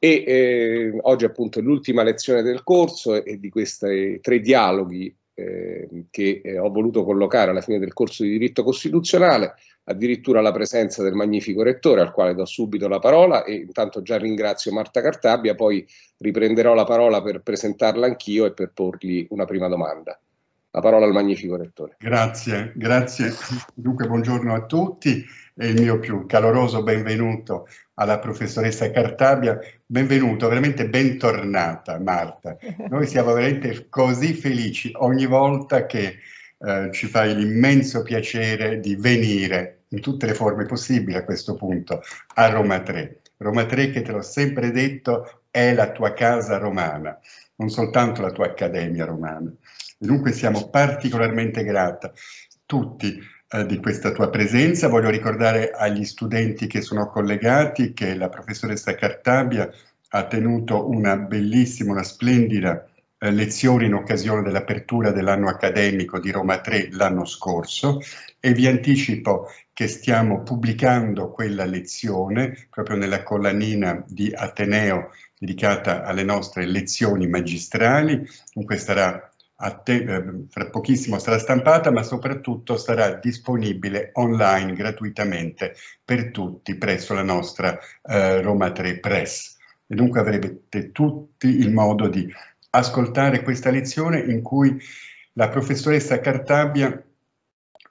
E eh, oggi appunto è l'ultima lezione del corso e di questi tre dialoghi eh, che eh, ho voluto collocare alla fine del corso di diritto costituzionale, addirittura la presenza del magnifico rettore al quale do subito la parola e intanto già ringrazio Marta Cartabia, poi riprenderò la parola per presentarla anch'io e per porgli una prima domanda. La parola al magnifico rettore. Grazie, grazie. Dunque buongiorno a tutti il mio più caloroso benvenuto alla professoressa Cartabia. Benvenuto, veramente bentornata Marta. Noi siamo veramente così felici ogni volta che eh, ci fai l'immenso piacere di venire in tutte le forme possibili a questo punto a Roma 3. Roma 3 che te l'ho sempre detto è la tua casa romana, non soltanto la tua accademia romana. dunque siamo particolarmente grata tutti eh, di questa tua presenza. Voglio ricordare agli studenti che sono collegati che la professoressa Cartabia ha tenuto una bellissima, una splendida eh, lezione in occasione dell'apertura dell'anno accademico di Roma 3 l'anno scorso e vi anticipo che stiamo pubblicando quella lezione proprio nella collanina di Ateneo dedicata alle nostre lezioni magistrali, dunque sarà te, eh, fra pochissimo sarà stampata, ma soprattutto sarà disponibile online gratuitamente per tutti presso la nostra eh, Roma 3 Press. E dunque avrete tutti il modo di ascoltare questa lezione in cui la professoressa Cartabia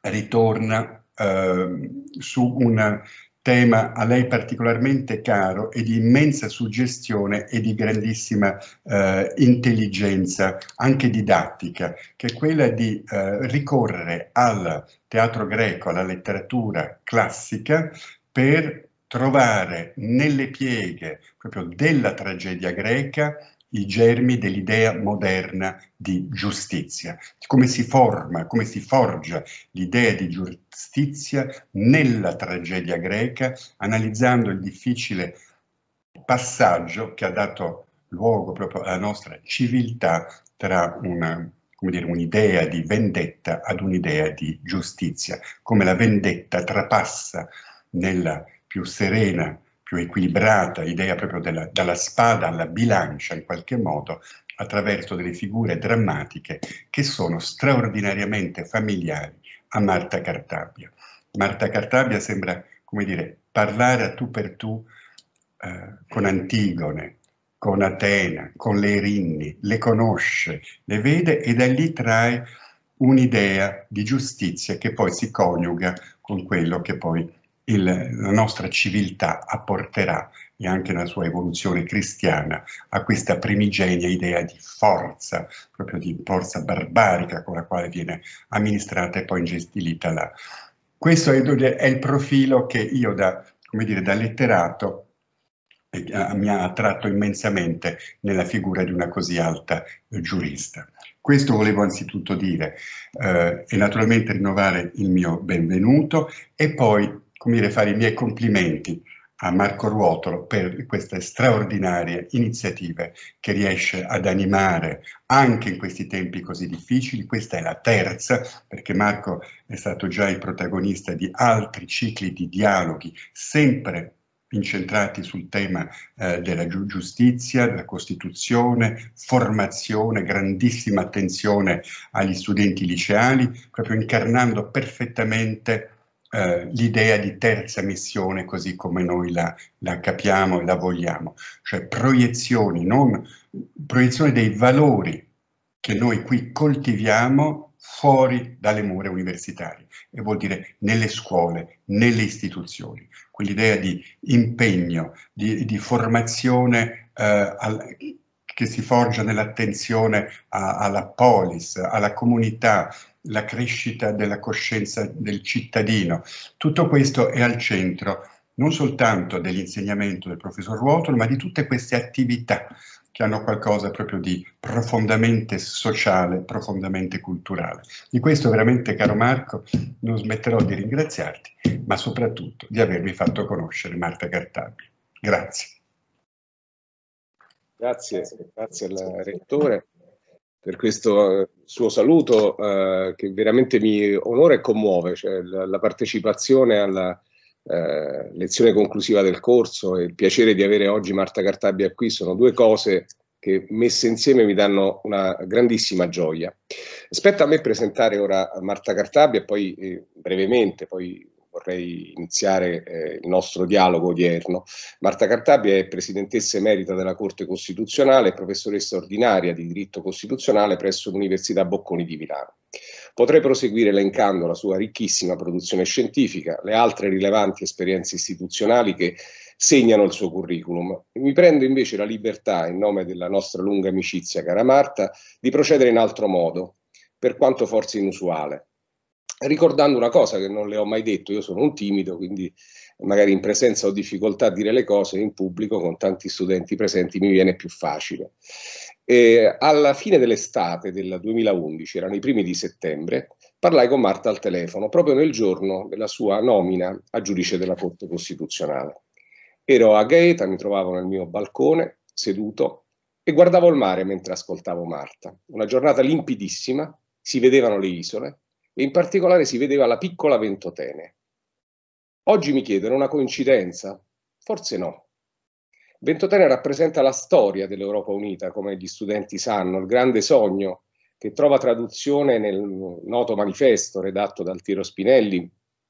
ritorna eh, su una tema a lei particolarmente caro e di immensa suggestione e di grandissima eh, intelligenza, anche didattica, che è quella di eh, ricorrere al teatro greco, alla letteratura classica, per trovare nelle pieghe proprio della tragedia greca i germi dell'idea moderna di giustizia, come si forma, come si forgia l'idea di giustizia nella tragedia greca, analizzando il difficile passaggio che ha dato luogo proprio alla nostra civiltà tra una come dire, un'idea di vendetta ad un'idea di giustizia, come la vendetta trapassa nella più serena più equilibrata idea proprio della, dalla spada alla bilancia in qualche modo attraverso delle figure drammatiche che sono straordinariamente familiari a Marta Cartabia. Marta Cartabia sembra, come dire, parlare a tu per tu eh, con Antigone, con Atena, con le Erinni, le conosce, le vede e da lì trae un'idea di giustizia che poi si coniuga con quello che poi il, la nostra civiltà apporterà e anche la sua evoluzione cristiana a questa primigenia idea di forza, proprio di forza barbarica con la quale viene amministrata e poi ingestilita la. Questo è il profilo che io da, come dire, da letterato eh, mi ha attratto immensamente nella figura di una così alta giurista. Questo volevo anzitutto dire eh, e naturalmente rinnovare il mio benvenuto e poi dire, fare i miei complimenti a Marco Ruotolo per queste straordinarie iniziative che riesce ad animare anche in questi tempi così difficili. Questa è la terza, perché Marco è stato già il protagonista di altri cicli di dialoghi sempre incentrati sul tema eh, della giustizia, della Costituzione, formazione, grandissima attenzione agli studenti liceali, proprio incarnando perfettamente eh, l'idea di terza missione così come noi la, la, capiamo e la vogliamo, cioè proiezioni, non, proiezioni dei valori che noi qui coltiviamo fuori dalle mura universitarie e vuol dire nelle scuole, nelle istituzioni, quell'idea di impegno, di, di formazione eh, al, che si forgia nell'attenzione alla polis, alla comunità, la crescita della coscienza del cittadino. Tutto questo è al centro non soltanto dell'insegnamento del professor Ruotolo, ma di tutte queste attività che hanno qualcosa proprio di profondamente sociale, profondamente culturale. Di questo veramente, caro Marco, non smetterò di ringraziarti, ma soprattutto di avermi fatto conoscere Marta Cartabia. Grazie. Grazie, grazie al Rettore per questo eh, suo saluto eh, che veramente mi onora e commuove, cioè la, la partecipazione alla eh, lezione conclusiva del corso e il piacere di avere oggi Marta Cartabia qui sono due cose che messe insieme mi danno una grandissima gioia. Aspetta a me presentare ora Marta Cartabia e poi eh, brevemente, poi vorrei iniziare eh, il nostro dialogo odierno. Marta Cartabia è presidentessa emerita della Corte Costituzionale e professoressa ordinaria di diritto costituzionale presso l'Università Bocconi di Milano. Potrei proseguire elencando la sua ricchissima produzione scientifica, le altre rilevanti esperienze istituzionali che segnano il suo curriculum. Mi prendo invece la libertà, in nome della nostra lunga amicizia, cara Marta, di procedere in altro modo, per quanto forse inusuale ricordando una cosa che non le ho mai detto, io sono un timido, quindi magari in presenza ho difficoltà a dire le cose, in pubblico con tanti studenti presenti mi viene più facile. E alla fine dell'estate del 2011, erano i primi di settembre, parlai con Marta al telefono, proprio nel giorno della sua nomina a giudice della Corte Costituzionale. Ero a Gaeta, mi trovavo nel mio balcone, seduto, e guardavo il mare mentre ascoltavo Marta. Una giornata limpidissima, si vedevano le isole, e in particolare si vedeva la piccola Ventotene. Oggi mi chiedono una coincidenza? Forse no. Ventotene rappresenta la storia dell'Europa Unita, come gli studenti sanno, il grande sogno che trova traduzione nel noto manifesto redatto dal Tiro Spinelli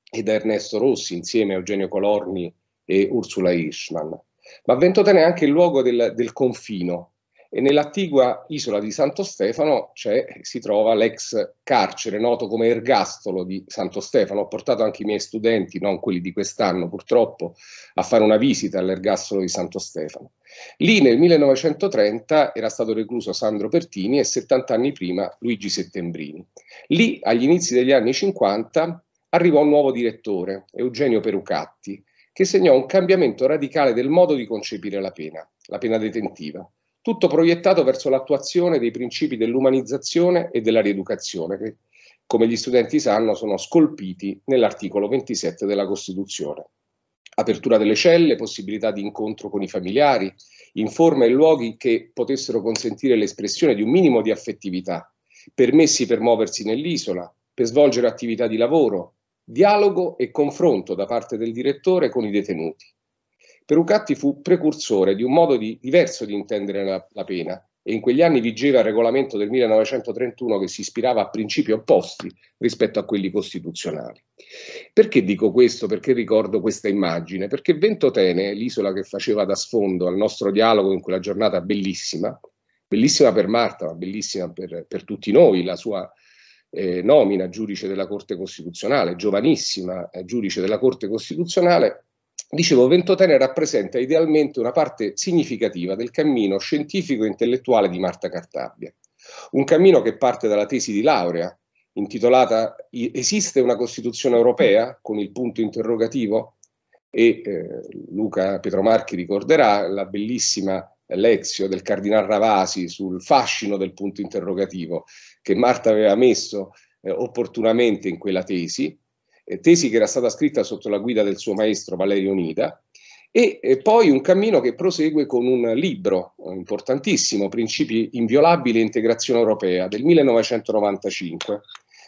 e da Ernesto Rossi insieme a Eugenio Colorni e Ursula Hirschman. Ma Ventotene è anche il luogo del, del confino, e nell'attigua isola di Santo Stefano si trova l'ex carcere noto come Ergastolo di Santo Stefano. Ho portato anche i miei studenti, non quelli di quest'anno purtroppo, a fare una visita all'Ergastolo di Santo Stefano. Lì nel 1930 era stato recluso Sandro Pertini e 70 anni prima Luigi Settembrini. Lì, agli inizi degli anni 50, arrivò un nuovo direttore, Eugenio Perucatti, che segnò un cambiamento radicale del modo di concepire la pena, la pena detentiva tutto proiettato verso l'attuazione dei principi dell'umanizzazione e della rieducazione, che come gli studenti sanno sono scolpiti nell'articolo 27 della Costituzione. Apertura delle celle, possibilità di incontro con i familiari, in forme e luoghi che potessero consentire l'espressione di un minimo di affettività, permessi per muoversi nell'isola, per svolgere attività di lavoro, dialogo e confronto da parte del direttore con i detenuti Perucatti fu precursore di un modo di, diverso di intendere la, la pena e in quegli anni vigeva il regolamento del 1931 che si ispirava a principi opposti rispetto a quelli costituzionali. Perché dico questo? Perché ricordo questa immagine? Perché Ventotene, l'isola che faceva da sfondo al nostro dialogo in quella giornata bellissima, bellissima per Marta, ma bellissima per, per tutti noi, la sua eh, nomina giudice della Corte Costituzionale, giovanissima eh, giudice della Corte Costituzionale, Dicevo, Ventotene rappresenta idealmente una parte significativa del cammino scientifico e intellettuale di Marta Cartabbia, un cammino che parte dalla tesi di laurea, intitolata Esiste una Costituzione europea? con il punto interrogativo, e eh, Luca Petromarchi ricorderà la bellissima lezio del Cardinal Ravasi sul fascino del punto interrogativo che Marta aveva messo eh, opportunamente in quella tesi, eh, tesi che era stata scritta sotto la guida del suo maestro Valerio Nida, e poi un cammino che prosegue con un libro eh, importantissimo, Principi inviolabili e integrazione europea, del 1995.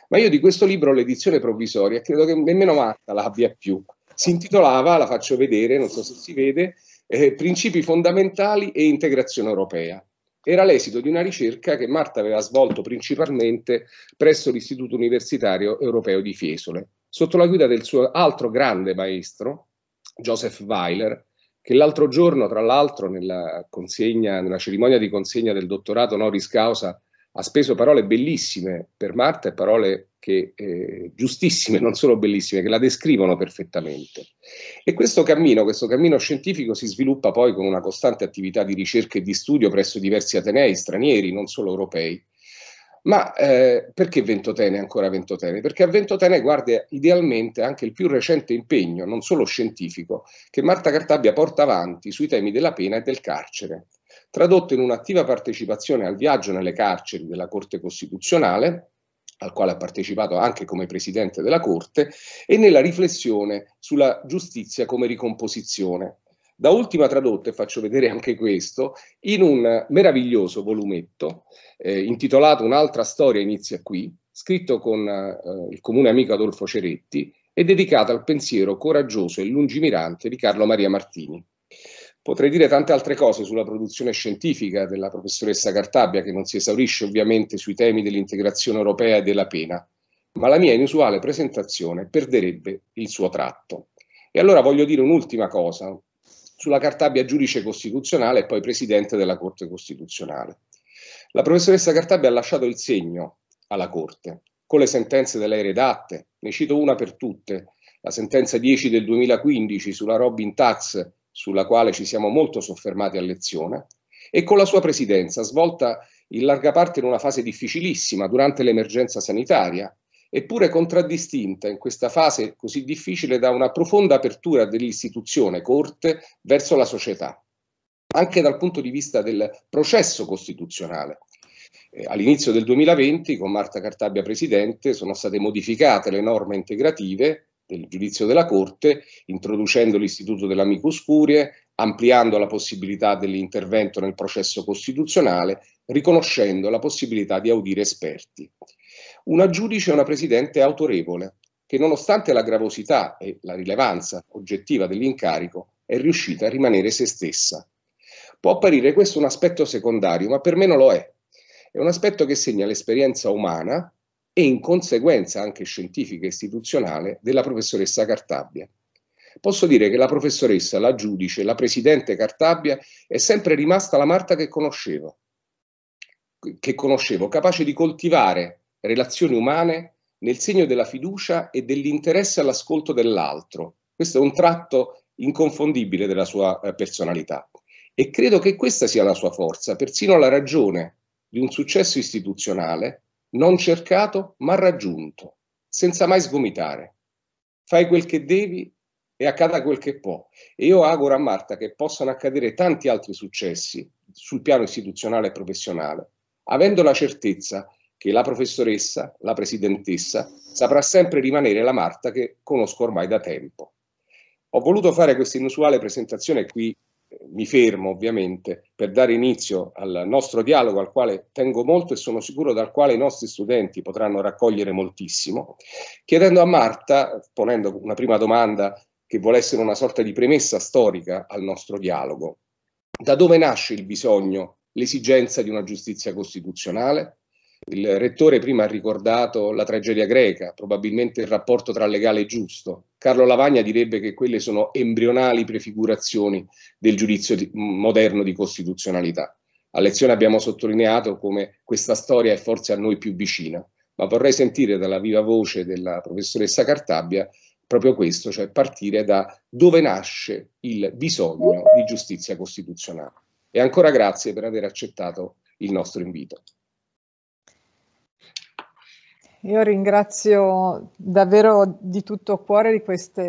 Ma io di questo libro l'edizione provvisoria, credo che nemmeno Marta l'abbia più. Si intitolava, la faccio vedere, non so se si vede, eh, Principi fondamentali e integrazione europea. Era l'esito di una ricerca che Marta aveva svolto principalmente presso l'Istituto Universitario Europeo di Fiesole sotto la guida del suo altro grande maestro, Joseph Weiler, che l'altro giorno, tra l'altro, nella, consegna, nella cerimonia di consegna del dottorato honoris causa, ha speso parole bellissime per Marta parole che, eh, giustissime, non solo bellissime, che la descrivono perfettamente. E questo cammino, questo cammino scientifico si sviluppa poi con una costante attività di ricerca e di studio presso diversi atenei stranieri, non solo europei, ma eh, perché Ventotene ancora Ventotene? Perché a Ventotene guarda idealmente anche il più recente impegno, non solo scientifico, che Marta Cartabbia porta avanti sui temi della pena e del carcere, tradotto in un'attiva partecipazione al viaggio nelle carceri della Corte Costituzionale, al quale ha partecipato anche come presidente della Corte, e nella riflessione sulla giustizia come ricomposizione, da ultima tradotto, e faccio vedere anche questo, in un meraviglioso volumetto eh, intitolato Un'altra storia inizia qui, scritto con eh, il comune amico Adolfo Ceretti e dedicato al pensiero coraggioso e lungimirante di Carlo Maria Martini. Potrei dire tante altre cose sulla produzione scientifica della professoressa Cartabia, che non si esaurisce ovviamente sui temi dell'integrazione europea e della pena, ma la mia inusuale presentazione perderebbe il suo tratto. E allora voglio dire un'ultima cosa, sulla carta abbia giudice costituzionale e poi presidente della Corte Costituzionale. La professoressa Cartabia ha lasciato il segno alla Corte con le sentenze da lei redatte. Ne cito una per tutte, la sentenza 10 del 2015 sulla Robin Tax, sulla quale ci siamo molto soffermati a lezione, e con la sua presidenza, svolta in larga parte in una fase difficilissima durante l'emergenza sanitaria, eppure contraddistinta in questa fase così difficile da una profonda apertura dell'istituzione Corte verso la società, anche dal punto di vista del processo costituzionale. Eh, all'inizio del 2020, con Marta Cartabia Presidente, sono state modificate le norme integrative del giudizio della Corte, introducendo l'istituto dell'amicus curie, ampliando la possibilità dell'intervento nel processo costituzionale, riconoscendo la possibilità di audire esperti. Una giudice e una presidente autorevole, che nonostante la gravosità e la rilevanza oggettiva dell'incarico, è riuscita a rimanere se stessa. Può apparire questo un aspetto secondario, ma per me non lo è. È un aspetto che segna l'esperienza umana e in conseguenza anche scientifica e istituzionale della professoressa Cartabbia. Posso dire che la professoressa, la giudice, la presidente Cartabbia è sempre rimasta la Marta che conoscevo, che conoscevo capace di coltivare relazioni umane nel segno della fiducia e dell'interesse all'ascolto dell'altro. Questo è un tratto inconfondibile della sua eh, personalità e credo che questa sia la sua forza, persino la ragione di un successo istituzionale non cercato ma raggiunto, senza mai sgomitare. Fai quel che devi e accada quel che può. E io auguro a Marta che possano accadere tanti altri successi sul piano istituzionale e professionale, avendo la certezza che che la professoressa, la presidentessa, saprà sempre rimanere la Marta che conosco ormai da tempo. Ho voluto fare questa inusuale presentazione qui eh, mi fermo ovviamente per dare inizio al nostro dialogo al quale tengo molto e sono sicuro dal quale i nostri studenti potranno raccogliere moltissimo, chiedendo a Marta, ponendo una prima domanda che vuole essere una sorta di premessa storica al nostro dialogo, da dove nasce il bisogno, l'esigenza di una giustizia costituzionale? Il rettore prima ha ricordato la tragedia greca, probabilmente il rapporto tra legale e giusto. Carlo Lavagna direbbe che quelle sono embrionali prefigurazioni del giudizio di, moderno di costituzionalità. A lezione abbiamo sottolineato come questa storia è forse a noi più vicina, ma vorrei sentire dalla viva voce della professoressa Cartabbia proprio questo, cioè partire da dove nasce il bisogno di giustizia costituzionale. E ancora grazie per aver accettato il nostro invito. Io ringrazio davvero di tutto cuore di questo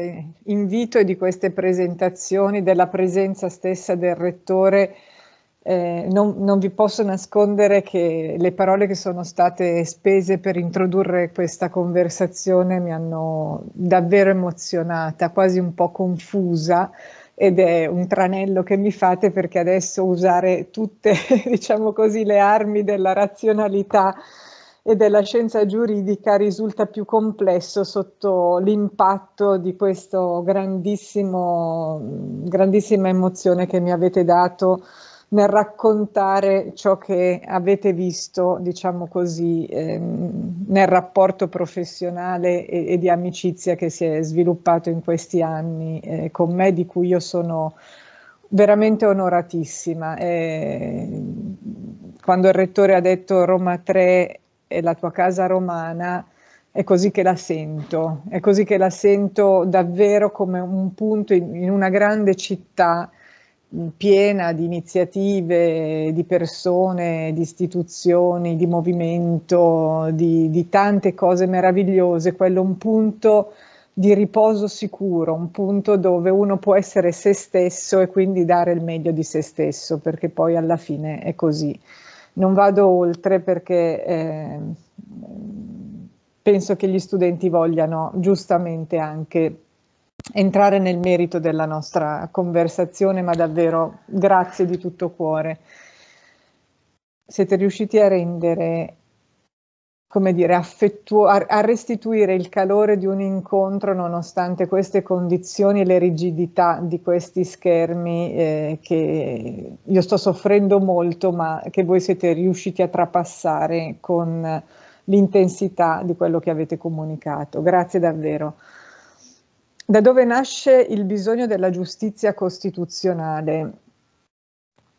invito e di queste presentazioni, della presenza stessa del rettore. Eh, non, non, vi posso nascondere che le parole che sono state spese per introdurre questa conversazione mi hanno davvero emozionata, quasi un po' confusa ed è un tranello che mi fate perché adesso usare tutte, diciamo così, le armi della razionalità e della scienza giuridica risulta più complesso sotto l'impatto di questa grandissima emozione che mi avete dato nel raccontare ciò che avete visto, diciamo così, ehm, nel rapporto professionale e, e, di amicizia che si è sviluppato in questi anni eh, con me, di cui io sono veramente onoratissima. Eh, quando il rettore ha detto Roma 3 è la tua casa romana, è così che la sento, è così che la sento davvero come un punto in, in una grande città piena di iniziative, di persone, di istituzioni, di movimento, di, di, tante cose meravigliose, quello è un punto di riposo sicuro, un punto dove uno può essere se stesso e quindi dare il meglio di se stesso, perché poi alla fine è così non vado oltre perché eh, penso che gli studenti vogliano giustamente anche entrare nel merito della nostra conversazione, ma davvero grazie di tutto cuore. Siete riusciti a rendere come dire, affettuo- a restituire il calore di un incontro nonostante queste condizioni e le rigidità di questi schermi eh, che io sto soffrendo molto ma che voi siete riusciti a trapassare con l'intensità di quello che avete comunicato. Grazie davvero. Da dove nasce il bisogno della giustizia costituzionale?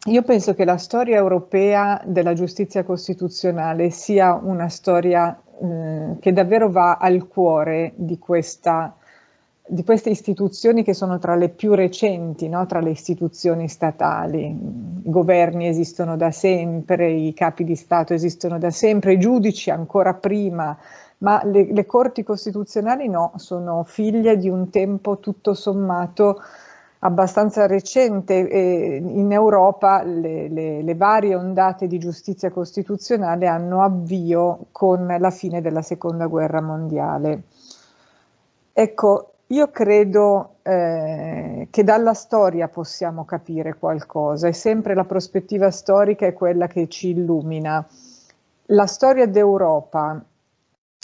Io penso che la storia europea della giustizia costituzionale sia una storia mh, mm, che davvero va al cuore di, questa, di, queste istituzioni che sono tra le più recenti, no? tra le istituzioni statali. I governi esistono da sempre, i capi di Stato esistono da sempre, i giudici ancora prima, ma le, le corti costituzionali no, sono figlie di un tempo tutto sommato abbastanza recente eh, in Europa le, le, le, varie ondate di giustizia costituzionale hanno avvio con la fine della seconda guerra mondiale. Ecco, io credo eh, che dalla storia possiamo capire qualcosa e sempre la prospettiva storica è quella che ci illumina. La storia d'Europa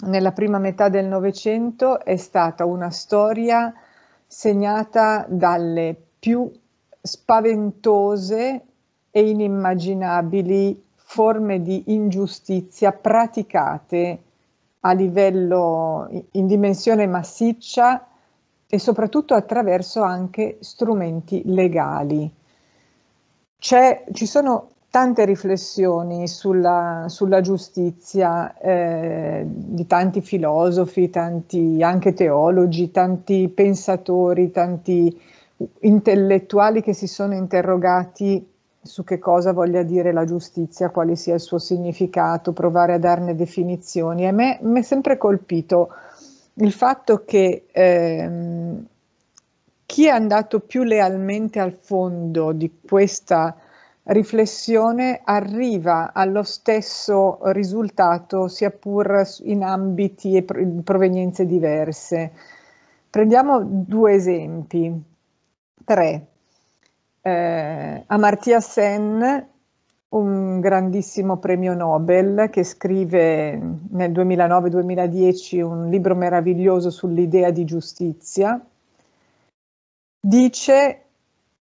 nella prima metà del Novecento è stata una storia segnata dalle più spaventose e inimmaginabili forme di ingiustizia praticate a livello in dimensione massiccia e soprattutto attraverso anche strumenti legali. C'è, ci sono tante riflessioni sulla, sulla giustizia eh, di tanti filosofi, tanti anche teologi, tanti pensatori, tanti intellettuali che si sono interrogati su che cosa voglia dire la giustizia, quale sia il suo significato, provare a darne definizioni. E a me mi è sempre colpito il fatto che ehm, chi è andato più lealmente al fondo di questa riflessione arriva allo stesso risultato sia pur in ambiti e provenienze diverse. Prendiamo due esempi, tre. Eh, Amartya Sen, un grandissimo premio Nobel che scrive nel 2009-2010 un libro meraviglioso sull'idea di giustizia, dice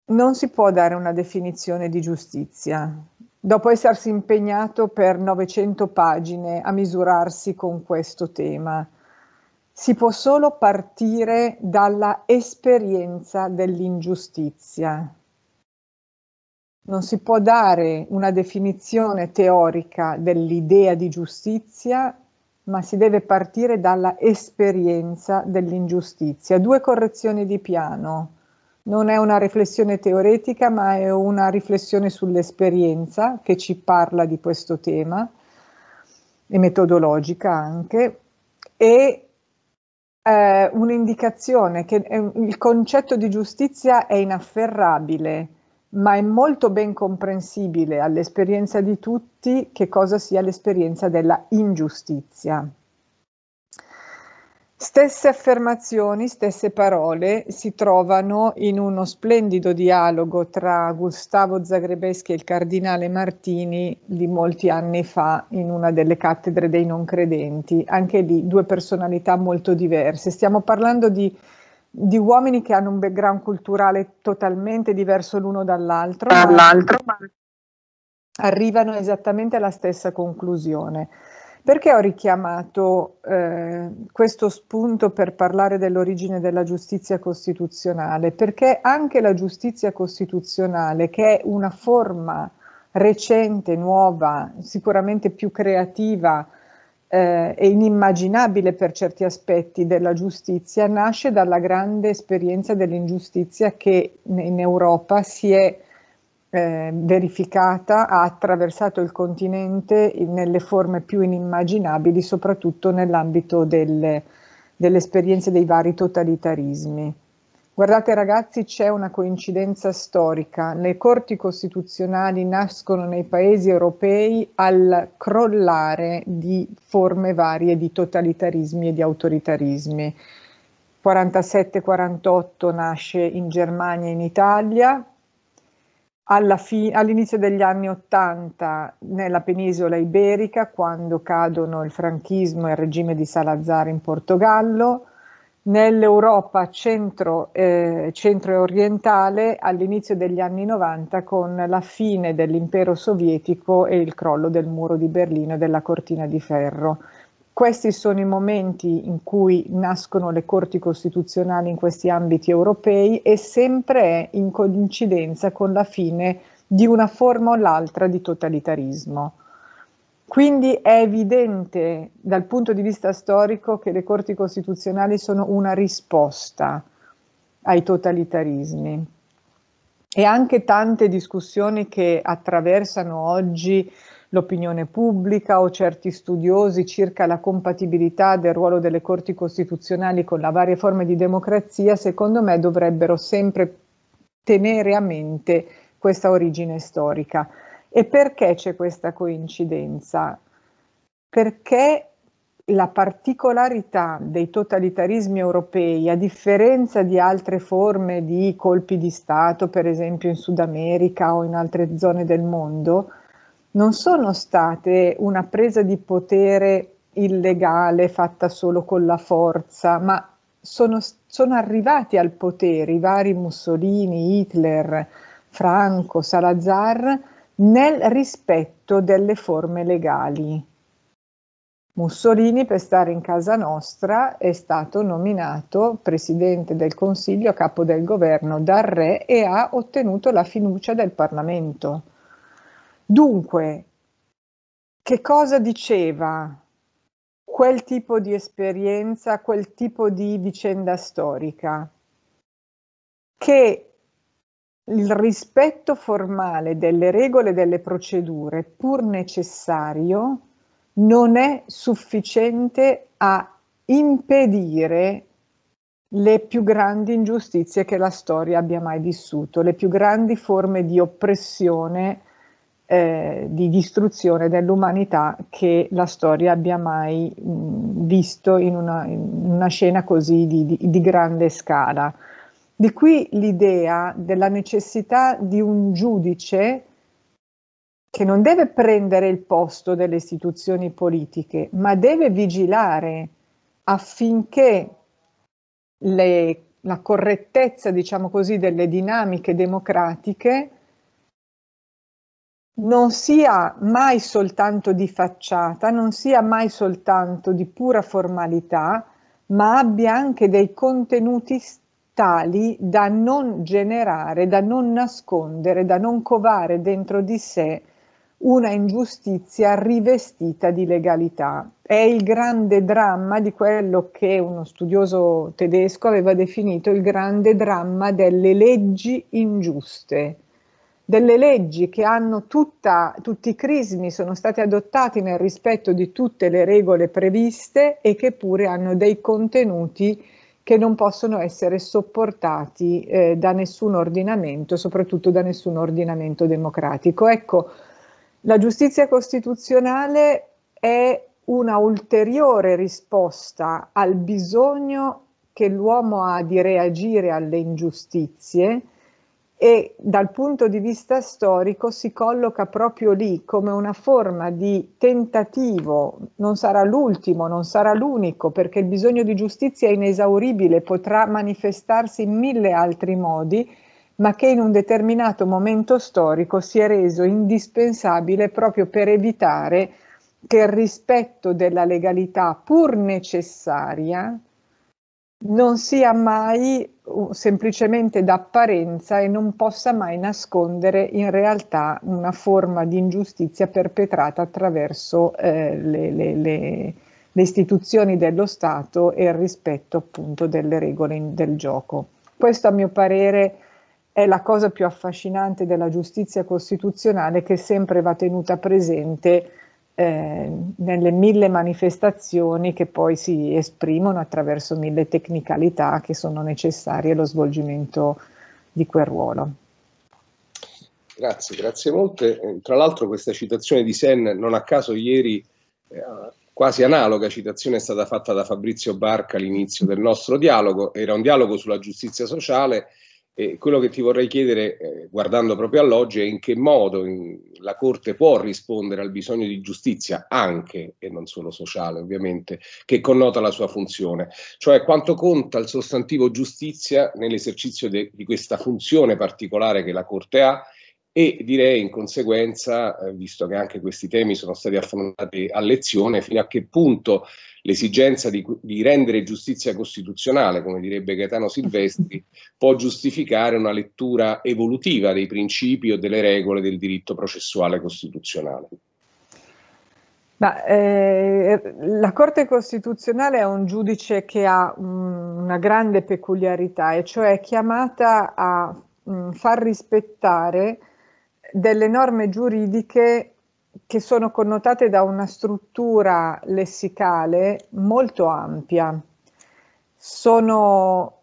non si può dare una definizione di giustizia. Dopo essersi impegnato per 900 pagine a misurarsi con questo tema, si può solo partire dalla esperienza dell'ingiustizia. Non si può dare una definizione teorica dell'idea di giustizia, ma si deve partire dalla esperienza dell'ingiustizia. Due correzioni di piano non è una riflessione teoretica, ma è una riflessione sull'esperienza che ci parla di questo tema, e metodologica anche, e eh, un'indicazione che eh, il concetto di giustizia è inafferrabile, ma è molto ben comprensibile all'esperienza di tutti che cosa sia l'esperienza della ingiustizia. Stesse affermazioni, stesse parole si trovano in uno splendido dialogo tra Gustavo Zagrebeschi e il cardinale Martini di molti anni fa in una delle cattedre dei non credenti, anche lì due personalità molto diverse. Stiamo parlando di, di uomini che hanno un background culturale totalmente diverso l'uno dall'altro, dall'altro. arrivano esattamente alla stessa conclusione. Perché ho richiamato eh, questo spunto per parlare dell'origine della giustizia costituzionale? Perché anche la giustizia costituzionale, che è una forma recente, nuova, sicuramente più creativa eh, e inimmaginabile per certi aspetti della giustizia, nasce dalla grande esperienza dell'ingiustizia che in Europa si è eh, verificata ha attraversato il continente nelle forme più inimmaginabili, soprattutto nell'ambito delle, delle esperienze dei vari totalitarismi. Guardate ragazzi, c'è una coincidenza storica. Le corti costituzionali nascono nei paesi europei al crollare di forme varie di totalitarismi e di autoritarismi. 47-48 nasce in Germania e in Italia, Fi- all'inizio degli anni Ottanta nella penisola iberica, quando cadono il franchismo e il regime di Salazar in Portogallo, nell'Europa centro, eh, centro orientale all'inizio degli anni 90 con la fine dell'impero sovietico e il crollo del muro di Berlino e della cortina di ferro. Questi sono i momenti in cui nascono le corti costituzionali in questi ambiti europei e sempre è in coincidenza con la fine di una forma o l'altra di totalitarismo. Quindi è evidente dal punto di vista storico che le corti costituzionali sono una risposta ai totalitarismi e anche tante discussioni che attraversano oggi l'opinione pubblica o certi studiosi circa la compatibilità del ruolo delle corti costituzionali con le varie forme di democrazia, secondo me dovrebbero sempre tenere a mente questa origine storica. E perché c'è questa coincidenza? Perché la particolarità dei totalitarismi europei, a differenza di altre forme di colpi di Stato, per esempio in Sud America o in altre zone del mondo, non sono state una presa di potere illegale fatta solo con la forza, ma sono, sono arrivati al potere i vari Mussolini, Hitler, Franco, Salazar nel rispetto delle forme legali. Mussolini, per stare in casa nostra, è stato nominato presidente del Consiglio, capo del governo dal re e ha ottenuto la fiducia del Parlamento. Dunque, che cosa diceva quel tipo di esperienza, quel tipo di vicenda storica? Che il rispetto formale delle regole e delle procedure, pur necessario, non è sufficiente a impedire le più grandi ingiustizie che la storia abbia mai vissuto, le più grandi forme di oppressione eh, di distruzione dell'umanità che la storia abbia mai mh, visto in una, in una, scena così di, di, di grande scala. Di qui l'idea della necessità di un giudice che non deve prendere il posto delle istituzioni politiche, ma deve vigilare affinché le, la correttezza, diciamo così, delle dinamiche democratiche non sia mai soltanto di facciata, non sia mai soltanto di pura formalità, ma abbia anche dei contenuti tali da non generare, da non nascondere, da non covare dentro di sé una ingiustizia rivestita di legalità. È il grande dramma di quello che uno studioso tedesco aveva definito il grande dramma delle leggi ingiuste delle leggi che hanno tutta, tutti i crismi, sono stati adottati nel rispetto di tutte le regole previste e che pure hanno dei contenuti che non possono essere sopportati eh, da nessun ordinamento, soprattutto da nessun ordinamento democratico. Ecco, la giustizia costituzionale è una ulteriore risposta al bisogno che l'uomo ha di reagire alle ingiustizie e dal punto di vista storico si colloca proprio lì come una forma di tentativo, non sarà l'ultimo, non sarà l'unico, perché il bisogno di giustizia è inesauribile, potrà manifestarsi in mille altri modi, ma che in un determinato momento storico si è reso indispensabile proprio per evitare che il rispetto della legalità, pur necessaria, non sia mai semplicemente d'apparenza e non possa mai nascondere in realtà una forma di ingiustizia perpetrata attraverso eh, le, le, le, le, istituzioni dello Stato e il rispetto appunto delle regole in, del gioco. Questo a mio parere è la cosa più affascinante della giustizia costituzionale che sempre va tenuta presente eh, nelle mille manifestazioni che poi si esprimono attraverso mille tecnicalità che sono necessarie allo svolgimento di quel ruolo. Grazie, grazie molte. Eh, tra l'altro questa citazione di Sen, non a caso ieri eh, quasi analoga citazione è stata fatta da Fabrizio Barca all'inizio del nostro dialogo, era un dialogo sulla giustizia sociale e quello che ti vorrei chiedere, eh, guardando proprio all'oggi, è in che modo in, la Corte può rispondere al bisogno di giustizia, anche e non solo sociale ovviamente, che connota la sua funzione, cioè quanto conta il sostantivo giustizia nell'esercizio de, di questa funzione particolare che la Corte ha e direi in conseguenza, eh, visto che anche questi temi sono stati affrontati a lezione, fino a che punto l'esigenza di, di rendere giustizia costituzionale, come direbbe Gaetano Silvestri, può giustificare una lettura evolutiva dei principi o delle regole del diritto processuale costituzionale. Ma, eh, la Corte Costituzionale è un giudice che ha mh, mm, una grande peculiarità, e cioè è chiamata a mh, mm, far rispettare delle norme giuridiche che sono connotate da una struttura lessicale molto ampia. Sono,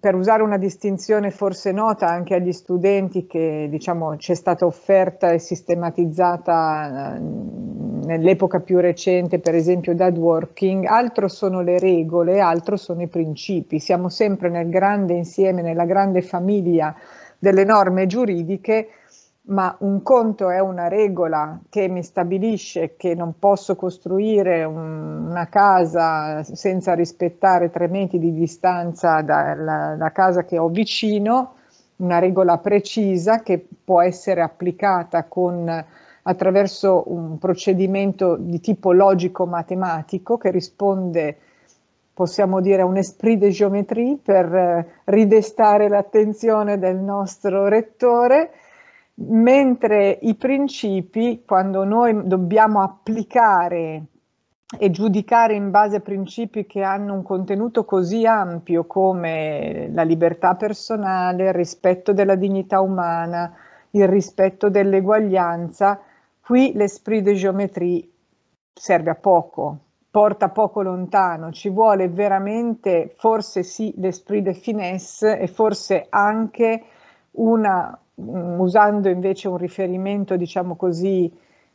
per usare una distinzione forse nota anche agli studenti che diciamo c'è stata offerta e sistematizzata eh, nell'epoca più recente, per esempio da working, altro sono le regole, altro sono i principi. Siamo sempre nel grande insieme, nella grande famiglia delle norme giuridiche ma un conto è una regola che mi stabilisce che non posso costruire un, una casa senza rispettare tre metri di distanza dalla casa che ho vicino, una regola precisa che può essere applicata con, attraverso un procedimento di tipo logico-matematico che risponde possiamo dire un esprit de geometrie per eh, ridestare l'attenzione del nostro rettore mentre i principi, quando noi dobbiamo applicare e giudicare in base a principi che hanno un contenuto così ampio come la libertà personale, il rispetto della dignità umana, il rispetto dell'eguaglianza, qui l'esprit de geometrie serve a poco, porta poco lontano, ci vuole veramente forse sì l'esprit de finesse e forse anche una Mm, usando invece un riferimento, diciamo così,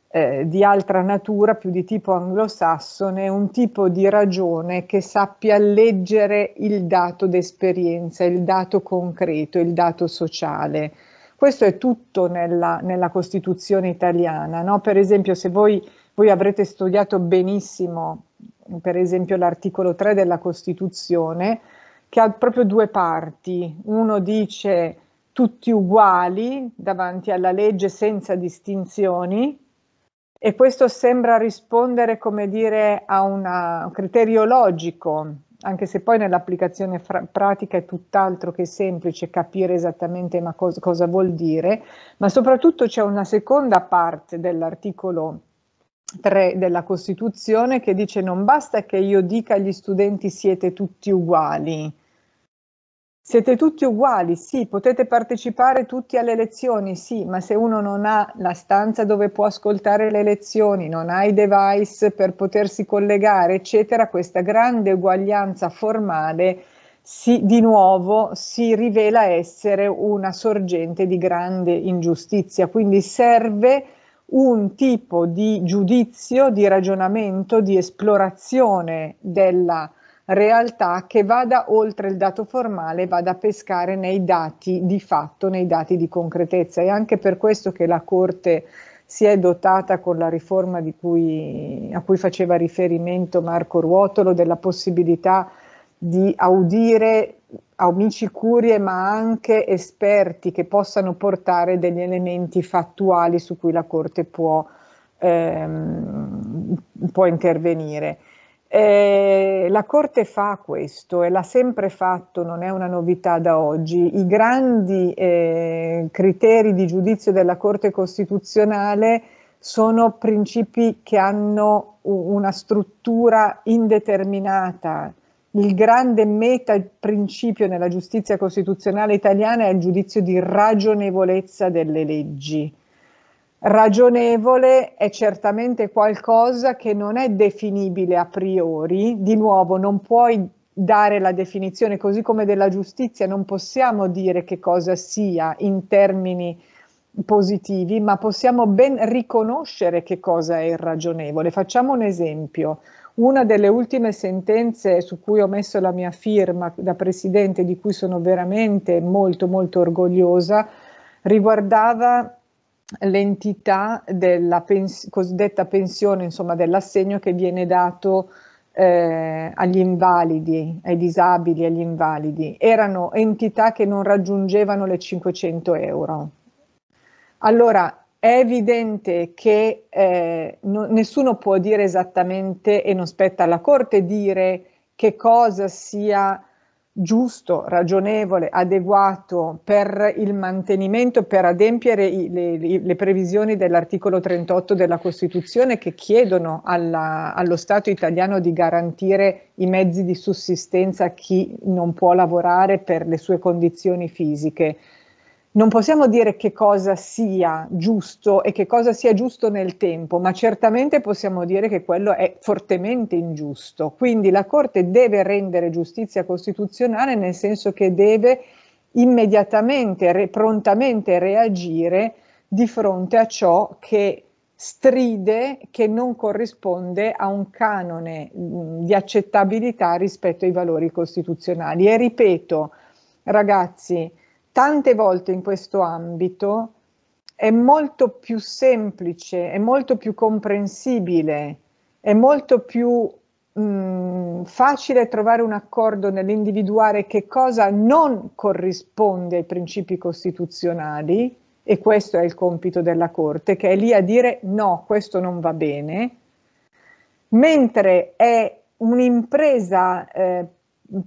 eh, di altra natura, più di tipo anglosassone, un tipo di ragione che sappia leggere il dato d'esperienza, il dato concreto, il dato sociale. Questo è tutto nella, nella Costituzione italiana. No? Per esempio, se voi, voi avrete studiato benissimo, per esempio, l'articolo 3 della Costituzione, che ha proprio due parti. Uno dice tutti uguali davanti alla legge senza distinzioni e questo sembra rispondere, come dire, a una, un criterio logico, anche se poi nell'applicazione fra- pratica è tutt'altro che semplice capire esattamente cos- cosa vuol dire, ma soprattutto c'è una seconda parte dell'articolo 3 della Costituzione che dice non basta che io dica agli studenti siete tutti uguali, siete tutti uguali, sì, potete partecipare tutti alle lezioni, sì, ma se uno non ha la stanza dove può ascoltare le lezioni, non ha i device per potersi collegare, eccetera, questa grande uguaglianza formale si, di nuovo si rivela essere una sorgente di grande ingiustizia, quindi serve un tipo di giudizio, di ragionamento, di esplorazione della realtà che vada oltre il dato formale, vada a pescare nei dati di fatto, nei dati di concretezza. È anche per questo che la Corte si è dotata con la riforma cui, a cui faceva riferimento Marco Ruotolo della possibilità di audire amici curie ma anche esperti che possano portare degli elementi fattuali su cui la Corte può, ehm, può intervenire. Eh, la Corte fa questo e l'ha sempre fatto, non è una novità da oggi. I grandi eh, criteri di giudizio della Corte Costituzionale sono principi che hanno una struttura indeterminata. Il grande meta principio nella giustizia costituzionale italiana è il giudizio di ragionevolezza delle leggi Ragionevole è certamente qualcosa che non è definibile a priori, di nuovo non puoi dare la definizione così come della giustizia, non possiamo dire che cosa sia in termini positivi, ma possiamo ben riconoscere che cosa è irragionevole. Facciamo un esempio. Una delle ultime sentenze su cui ho messo la mia firma da presidente, di cui sono veramente molto molto orgogliosa, riguardava l'entità della pens- cosiddetta pensione, insomma dell'assegno che viene dato eh, agli invalidi, ai disabili, agli invalidi. Erano entità che non raggiungevano le 500 euro. Allora, è evidente che eh, no, nessuno può dire esattamente, e non spetta alla Corte dire, che cosa sia giusto, ragionevole, adeguato per il mantenimento, per adempiere i, le, le, previsioni dell'articolo 38 della Costituzione che chiedono alla, allo Stato italiano di garantire i mezzi di sussistenza a chi non può lavorare per le sue condizioni fisiche non possiamo dire che cosa sia giusto e che cosa sia giusto nel tempo, ma certamente possiamo dire che quello è fortemente ingiusto. Quindi la Corte deve rendere giustizia costituzionale nel senso che deve immediatamente, re, prontamente reagire di fronte a ciò che stride, che non corrisponde a un canone mm, di accettabilità rispetto ai valori costituzionali. E ripeto, ragazzi, tante volte in questo ambito è molto più semplice, è molto più comprensibile, è molto più mh, mm, facile trovare un accordo nell'individuare che cosa non corrisponde ai principi costituzionali, e questo è il compito della Corte, che è lì a dire no, questo non va bene, mentre è un'impresa eh,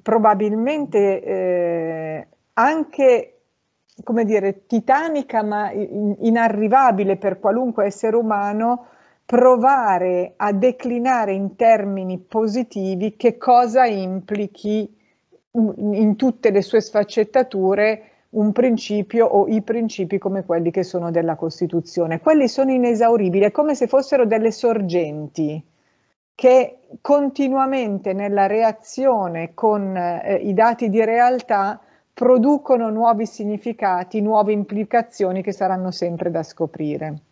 probabilmente eh, anche come dire, titanica ma inarrivabile per qualunque essere umano provare a declinare in termini positivi che cosa implichi in tutte le sue sfaccettature un principio o i principi come quelli che sono della Costituzione. Quelli sono inesauribili, è come se fossero delle sorgenti che continuamente nella reazione con eh, i dati di realtà producono nuovi significati, nuove implicazioni che saranno sempre da scoprire.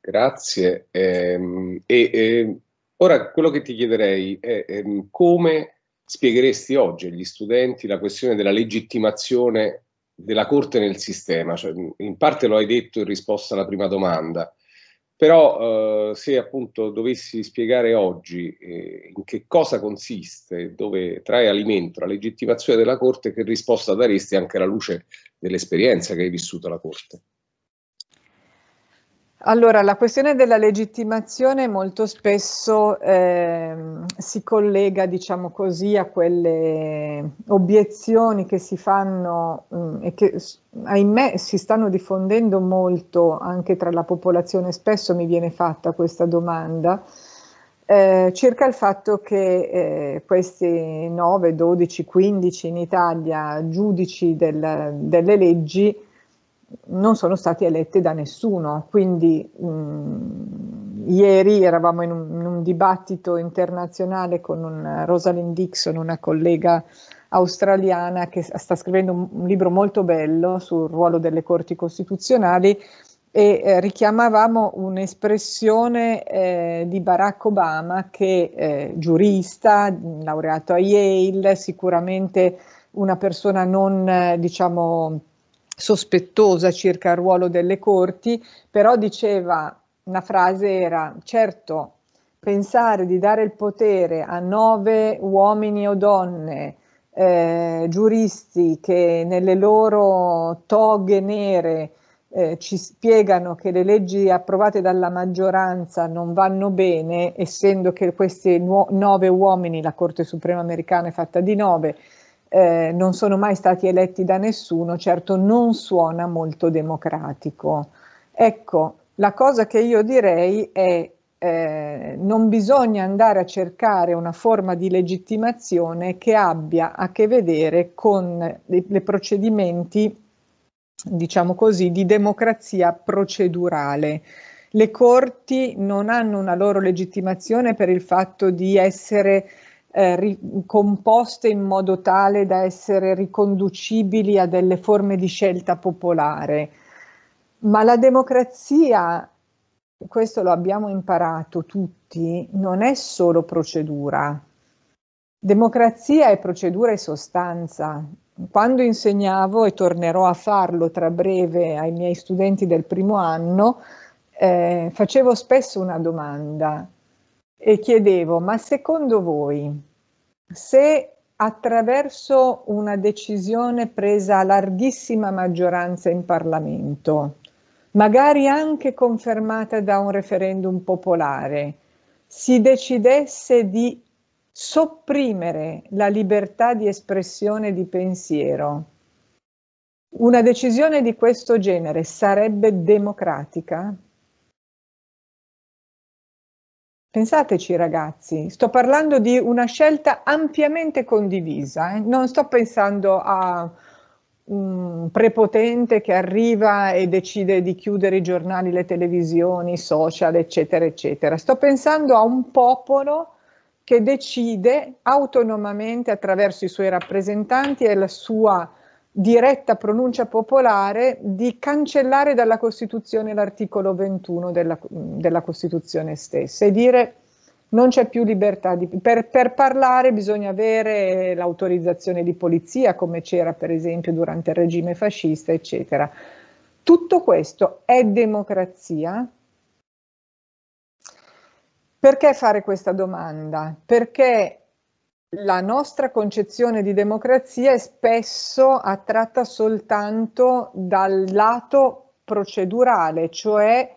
Grazie. Eh, e, e, ehm, ora quello che ti chiederei è eh, come spiegheresti oggi agli studenti la questione della legittimazione della Corte nel sistema? Cioè, in parte lo hai detto in risposta alla prima domanda, però eh, se appunto dovessi spiegare oggi eh, in che cosa consiste, dove trae alimento la legittimazione della Corte, che risposta daresti anche alla luce dell'esperienza che hai vissuto alla Corte? Allora, la questione della legittimazione molto spesso eh, si collega, diciamo così, a quelle obiezioni che si fanno mh, mm, e che, ahimè, si stanno diffondendo molto anche tra la popolazione, spesso mi viene fatta questa domanda, eh, circa il fatto che eh, questi 9, 12, 15 in Italia giudici del, delle leggi non sono state elette da nessuno. Quindi mh, mm, ieri eravamo in un, in un, dibattito internazionale con un, Rosalind Dixon, una collega australiana che sta scrivendo un, un libro molto bello sul ruolo delle corti costituzionali e eh, richiamavamo un'espressione eh, di Barack Obama che eh, giurista, laureato a Yale, sicuramente una persona non diciamo sospettosa circa il ruolo delle corti, però diceva, una frase era, certo, pensare di dare il potere a nove uomini o donne, eh, giuristi che nelle loro toghe nere eh, ci spiegano che le leggi approvate dalla maggioranza non vanno bene, essendo che questi nove uomini, la Corte Suprema americana è fatta di nove, eh, non sono mai stati eletti da nessuno, certo non suona molto democratico. Ecco, la cosa che io direi è eh, non bisogna andare a cercare una forma di legittimazione che abbia a che vedere con i procedimenti, diciamo così, di democrazia procedurale. Le corti non hanno una loro legittimazione per il fatto di essere eh, ricomposte in modo tale da essere riconducibili a delle forme di scelta popolare. Ma la democrazia, questo lo abbiamo imparato tutti, non è solo procedura. Democrazia è procedura e sostanza, quando insegnavo, e tornerò a farlo tra breve ai miei studenti del primo anno, eh, facevo spesso una domanda, e chiedevo, ma secondo voi, se attraverso una decisione presa a larghissima maggioranza in Parlamento, magari anche confermata da un referendum popolare, si decidesse di sopprimere la libertà di espressione di pensiero, una decisione di questo genere sarebbe democratica? Pensateci ragazzi, sto parlando di una scelta ampiamente condivisa, eh? non sto pensando a un prepotente che arriva e decide di chiudere i giornali, le televisioni, i social, eccetera, eccetera. Sto pensando a un popolo che decide autonomamente attraverso i suoi rappresentanti e la sua diretta pronuncia popolare di cancellare dalla Costituzione l'articolo 21 della, della Costituzione stessa e dire non c'è più libertà, di, per, per, parlare bisogna avere l'autorizzazione di polizia come c'era per esempio durante il regime fascista eccetera. Tutto questo è democrazia? Perché fare questa domanda? Perché la nostra concezione di democrazia è spesso attratta soltanto dal lato procedurale, cioè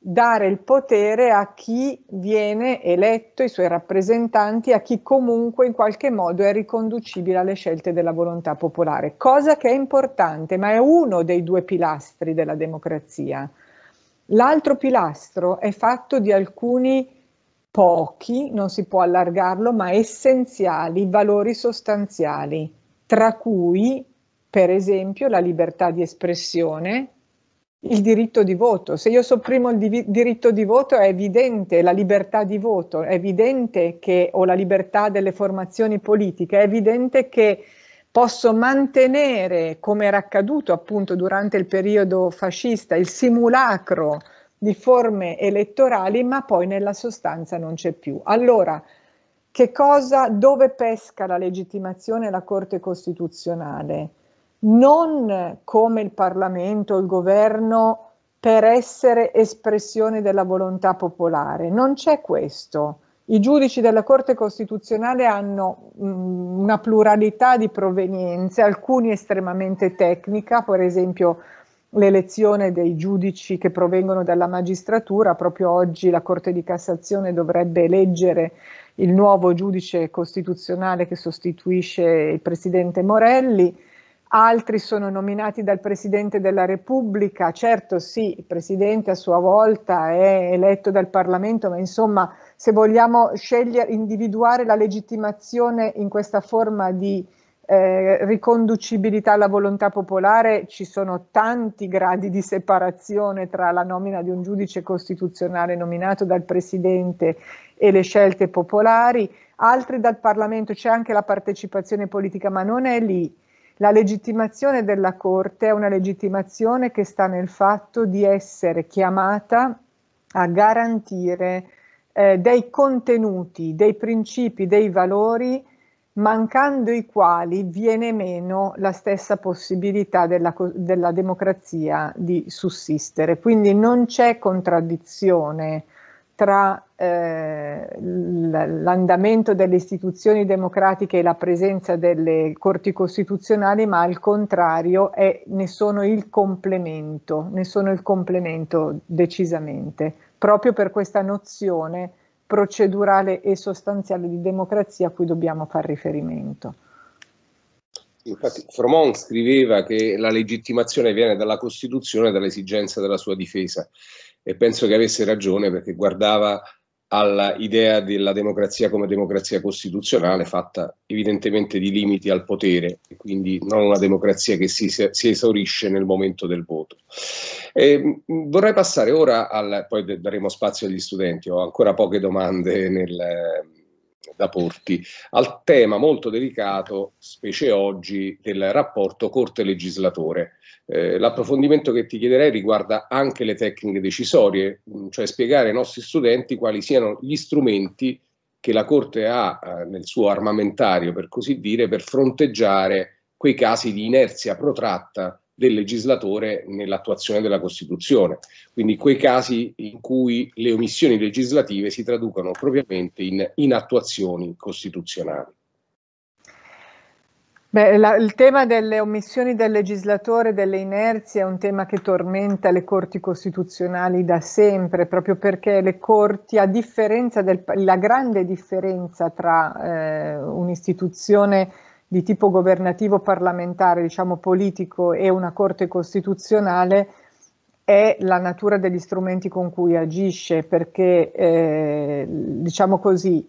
dare il potere a chi viene eletto, i suoi rappresentanti, a chi comunque in qualche modo è riconducibile alle scelte della volontà popolare, cosa che è importante, ma è uno dei due pilastri della democrazia. L'altro pilastro è fatto di alcuni pochi, non si può allargarlo, ma essenziali, valori sostanziali, tra cui per esempio la libertà di espressione, il diritto di voto. Se io sopprimo il di- diritto di voto è evidente, la libertà di voto è evidente che, o la libertà delle formazioni politiche, è evidente che posso mantenere, come era accaduto appunto durante il periodo fascista, il simulacro di forme elettorali, ma poi nella sostanza non c'è più. Allora, che cosa, dove pesca la legittimazione la Corte Costituzionale? Non come il Parlamento, il governo, per essere espressione della volontà popolare. Non c'è questo. I giudici della Corte Costituzionale hanno mh, mm, una pluralità di provenienze, alcuni estremamente tecnica, per esempio l'elezione dei giudici che provengono dalla magistratura, proprio oggi la Corte di Cassazione dovrebbe eleggere il nuovo giudice costituzionale che sostituisce il presidente Morelli, altri sono nominati dal presidente della Repubblica, certo sì, il presidente a sua volta è eletto dal Parlamento, ma insomma se vogliamo scegliere, individuare la legittimazione in questa forma di eh, riconducibilità alla volontà popolare ci sono tanti gradi di separazione tra la nomina di un giudice costituzionale nominato dal Presidente e le scelte popolari, altri dal Parlamento, c'è anche la partecipazione politica, ma non è lì. La legittimazione della Corte è una legittimazione che sta nel fatto di essere chiamata a garantire eh, dei contenuti, dei principi, dei valori mancando i quali viene meno la stessa possibilità della, della democrazia di sussistere. Quindi non c'è contraddizione tra eh, l'andamento delle istituzioni democratiche e la presenza delle corti costituzionali, ma al contrario è, ne sono il complemento, ne sono il complemento decisamente, proprio per questa nozione procedurale e sostanziale di democrazia a cui dobbiamo far riferimento. Infatti Fromont scriveva che la legittimazione viene dalla Costituzione e dall'esigenza della sua difesa e penso che avesse ragione perché guardava all'idea della democrazia come democrazia costituzionale, fatta evidentemente di limiti al potere, e quindi non una democrazia che si, si esaurisce nel momento del voto. E ehm, vorrei passare ora al, poi daremo spazio agli studenti, ho ancora poche domande nel, da Porti al tema molto delicato, specie oggi, del rapporto corte-legislatore. Eh, l'approfondimento che ti chiederei riguarda anche le tecniche decisorie, mm, cioè spiegare ai nostri studenti quali siano gli strumenti che la Corte ha eh, nel suo armamentario, per così dire, per fronteggiare quei casi di inerzia protratta del legislatore nell'attuazione della Costituzione. Quindi quei casi in cui le omissioni legislative si traducono propriamente in inattuazioni costituzionali. Beh, la, il tema delle omissioni del legislatore, delle inerzie, è un tema che tormenta le corti costituzionali da sempre, proprio perché le corti, a differenza della grande differenza tra eh, un'istituzione di tipo governativo parlamentare, diciamo politico e una Corte Costituzionale è la natura degli strumenti con cui agisce, perché eh, diciamo così,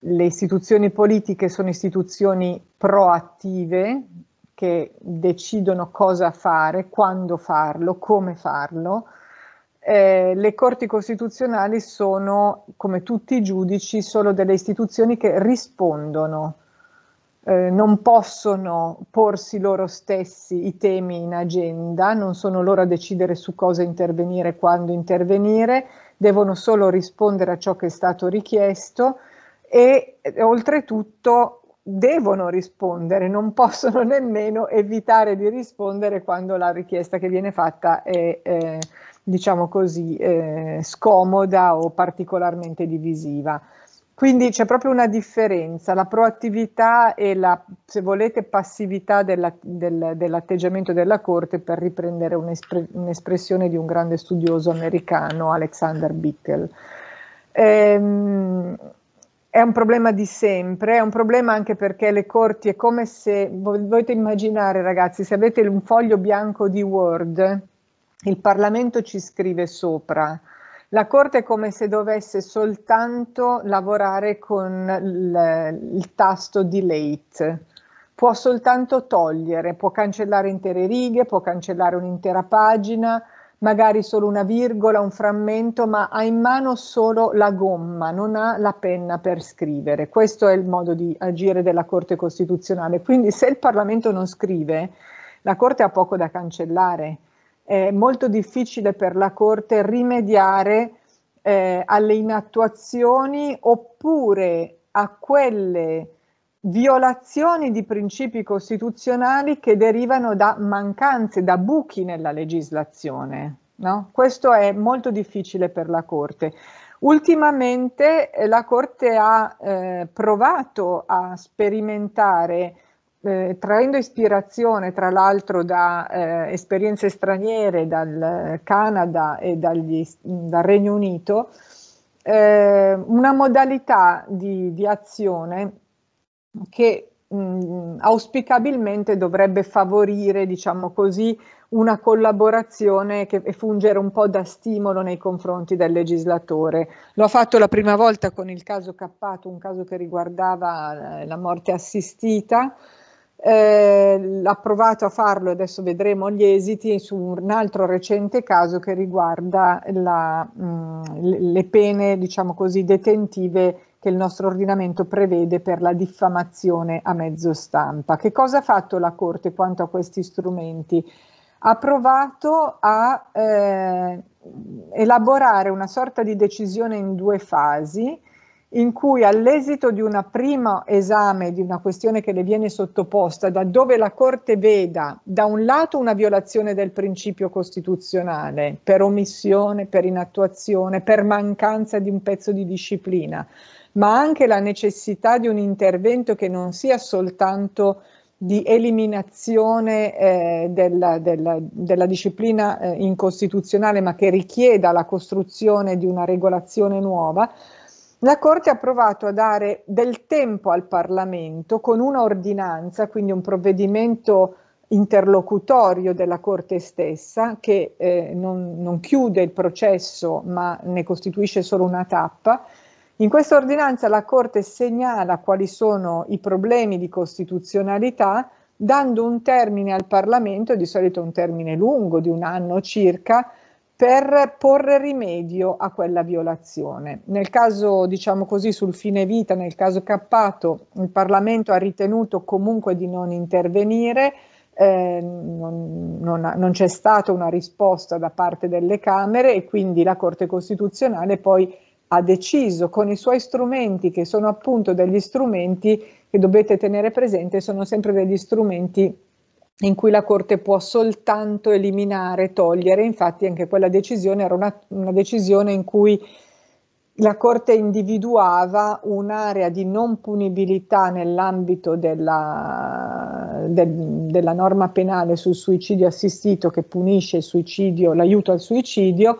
le istituzioni politiche sono istituzioni proattive che decidono cosa fare, quando farlo, come farlo. Eh, le corti costituzionali sono, come tutti i giudici, solo delle istituzioni che rispondono eh, non possono porsi loro stessi i temi in agenda, non sono loro a decidere su cosa intervenire, e quando intervenire, devono solo rispondere a ciò che è stato richiesto e eh, oltretutto devono rispondere, non possono nemmeno evitare di rispondere quando la richiesta che viene fatta è, eh, diciamo così, eh, scomoda o particolarmente divisiva. Quindi c'è proprio una differenza, la proattività e la, se volete, passività della, del, dell'atteggiamento della Corte per riprendere un'espre, un'espressione di un grande studioso americano, Alexander Bickel. Ehm, è un problema di sempre, è un problema anche perché le corti è come se, volete immaginare ragazzi, se avete un foglio bianco di Word, il Parlamento ci scrive sopra, la Corte è come se dovesse soltanto lavorare con il, il tasto delete, può soltanto togliere, può cancellare intere righe, può cancellare un'intera pagina, magari solo una virgola, un frammento, ma ha in mano solo la gomma, non ha la penna per scrivere. Questo è il modo di agire della Corte Costituzionale. Quindi se il Parlamento non scrive, la Corte ha poco da cancellare è molto difficile per la Corte rimediare eh, alle inattuazioni oppure a quelle violazioni di principi costituzionali che derivano da mancanze, da buchi nella legislazione. No? Questo è molto difficile per la Corte. Ultimamente eh, la Corte ha eh, provato a sperimentare eh, traendo ispirazione tra l'altro da eh, esperienze straniere, dal Canada e dagli, dal Regno Unito, eh, una modalità di, di azione che mh, auspicabilmente dovrebbe favorire, diciamo così, una collaborazione che fungere un po' da stimolo nei confronti del legislatore. Lo ha fatto la prima volta con il caso Cappato, un caso che riguardava eh, la morte assistita, eh, ha provato a farlo, adesso vedremo gli esiti, su un altro recente caso che riguarda la, mh, mm, le pene, diciamo così, detentive che il nostro ordinamento prevede per la diffamazione a mezzo stampa. Che cosa ha fatto la Corte quanto a questi strumenti? Ha provato a eh, elaborare una sorta di decisione in due fasi in cui all'esito di un primo esame di una questione che le viene sottoposta, da dove la Corte veda da un lato una violazione del principio costituzionale per omissione, per inattuazione, per mancanza di un pezzo di disciplina, ma anche la necessità di un intervento che non sia soltanto di eliminazione eh, della, della, della, disciplina eh, incostituzionale, ma che richieda la costruzione di una regolazione nuova, la Corte ha provato a dare del tempo al Parlamento con una ordinanza, quindi un provvedimento interlocutorio della Corte stessa che eh, non, non chiude il processo ma ne costituisce solo una tappa. In questa ordinanza la Corte segnala quali sono i problemi di costituzionalità dando un termine al Parlamento, di solito un termine lungo di un anno circa, per porre rimedio a quella violazione. Nel caso, diciamo così, sul fine vita, nel caso cappato, il Parlamento ha ritenuto comunque di non intervenire, eh, non, non, non, c'è stata una risposta da parte delle Camere e quindi la Corte Costituzionale poi ha deciso con i suoi strumenti, che sono appunto degli strumenti che dovete tenere presente, sono sempre degli strumenti in cui la Corte può soltanto eliminare, togliere, infatti anche quella decisione era una, una decisione in cui la Corte individuava un'area di non punibilità nell'ambito della, de, della, norma penale sul suicidio assistito che punisce il suicidio, l'aiuto al suicidio,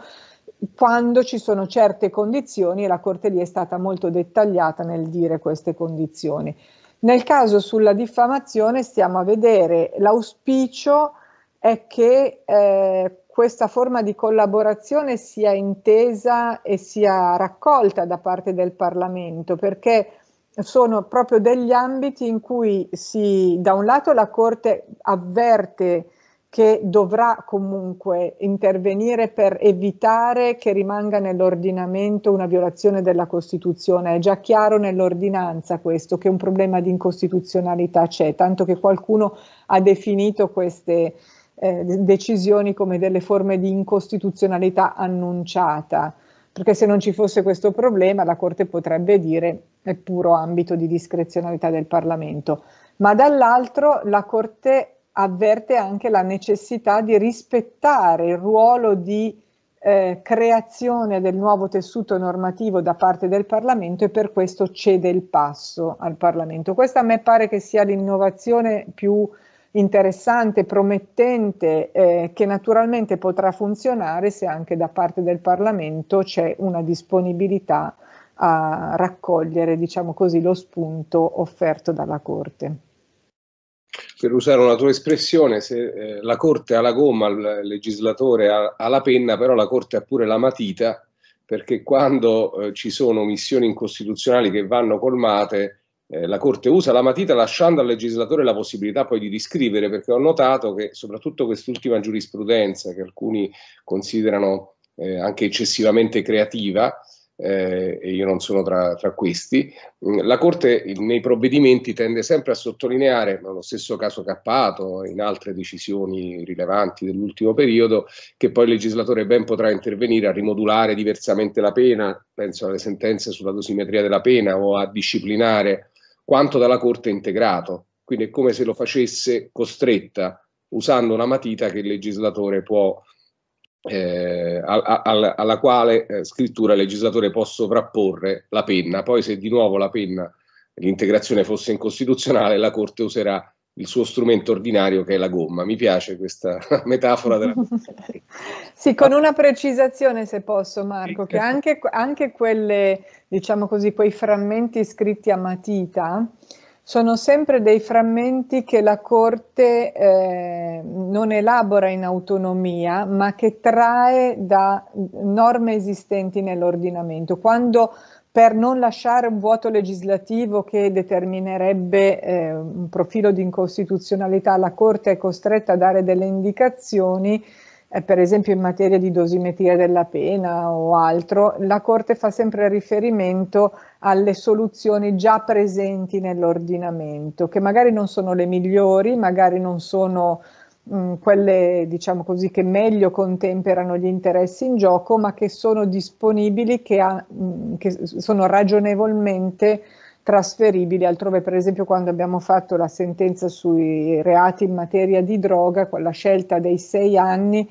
quando ci sono certe condizioni e la Corte lì è stata molto dettagliata nel dire queste condizioni. Nel caso sulla diffamazione stiamo a vedere, l'auspicio è che eh, questa forma di collaborazione sia intesa e sia raccolta da parte del Parlamento, perché sono proprio degli ambiti in cui si, da un lato la Corte avverte che dovrà comunque intervenire per evitare che rimanga nell'ordinamento una violazione della Costituzione. È già chiaro nell'ordinanza questo che un problema di incostituzionalità c'è, tanto che qualcuno ha definito queste eh, decisioni come delle forme di incostituzionalità annunciata, perché se non ci fosse questo problema la Corte potrebbe dire è puro ambito di discrezionalità del Parlamento. Ma dall'altro la Corte avverte anche la necessità di rispettare il ruolo di eh, creazione del nuovo tessuto normativo da parte del Parlamento e per questo cede il passo al Parlamento. Questa a me pare che sia l'innovazione più interessante, promettente, eh, che naturalmente potrà funzionare se anche da parte del Parlamento c'è una disponibilità a raccogliere, diciamo così, lo spunto offerto dalla Corte per usare una tua espressione, se eh, la Corte ha la gomma, il legislatore ha, ha, la penna, però la Corte ha pure la matita, perché quando eh, ci sono missioni incostituzionali che vanno colmate, eh, la Corte usa la matita lasciando al legislatore la possibilità poi di riscrivere, perché ho notato che soprattutto quest'ultima giurisprudenza, che alcuni considerano eh, anche eccessivamente creativa, eh, e io non sono tra, tra, questi, la Corte nei provvedimenti tende sempre a sottolineare, nello stesso caso Cappato in altre decisioni rilevanti dell'ultimo periodo, che poi il legislatore ben potrà intervenire a rimodulare diversamente la pena, penso alle sentenze sulla dosimetria della pena o a disciplinare quanto dalla Corte integrato, quindi è come se lo facesse costretta usando una matita che il legislatore può eh, al, alla quale eh, scrittura il legislatore può sovrapporre la penna. Poi se di nuovo la penna, l'integrazione fosse incostituzionale, la Corte userà il suo strumento ordinario che è la gomma. Mi piace questa metafora. Della... sì, con una precisazione se posso Marco, che certo. anche, anche quelle, diciamo così, quei frammenti scritti a matita, sono sempre dei frammenti che la Corte eh, non elabora in autonomia, ma che trae da norme esistenti nell'ordinamento. Quando per non lasciare un vuoto legislativo che determinerebbe eh, un profilo di incostituzionalità, la Corte è costretta a dare delle indicazioni, eh, per esempio in materia di dosimetria della pena o altro, la Corte fa sempre riferimento alle soluzioni già presenti nell'ordinamento, che magari non sono le migliori, magari non sono mm, quelle diciamo così, che meglio contemperano gli interessi in gioco, ma che sono disponibili, che, ha, mm, che sono ragionevolmente trasferibili altrove, per esempio quando abbiamo fatto la sentenza sui reati in materia di droga, quella scelta dei sei anni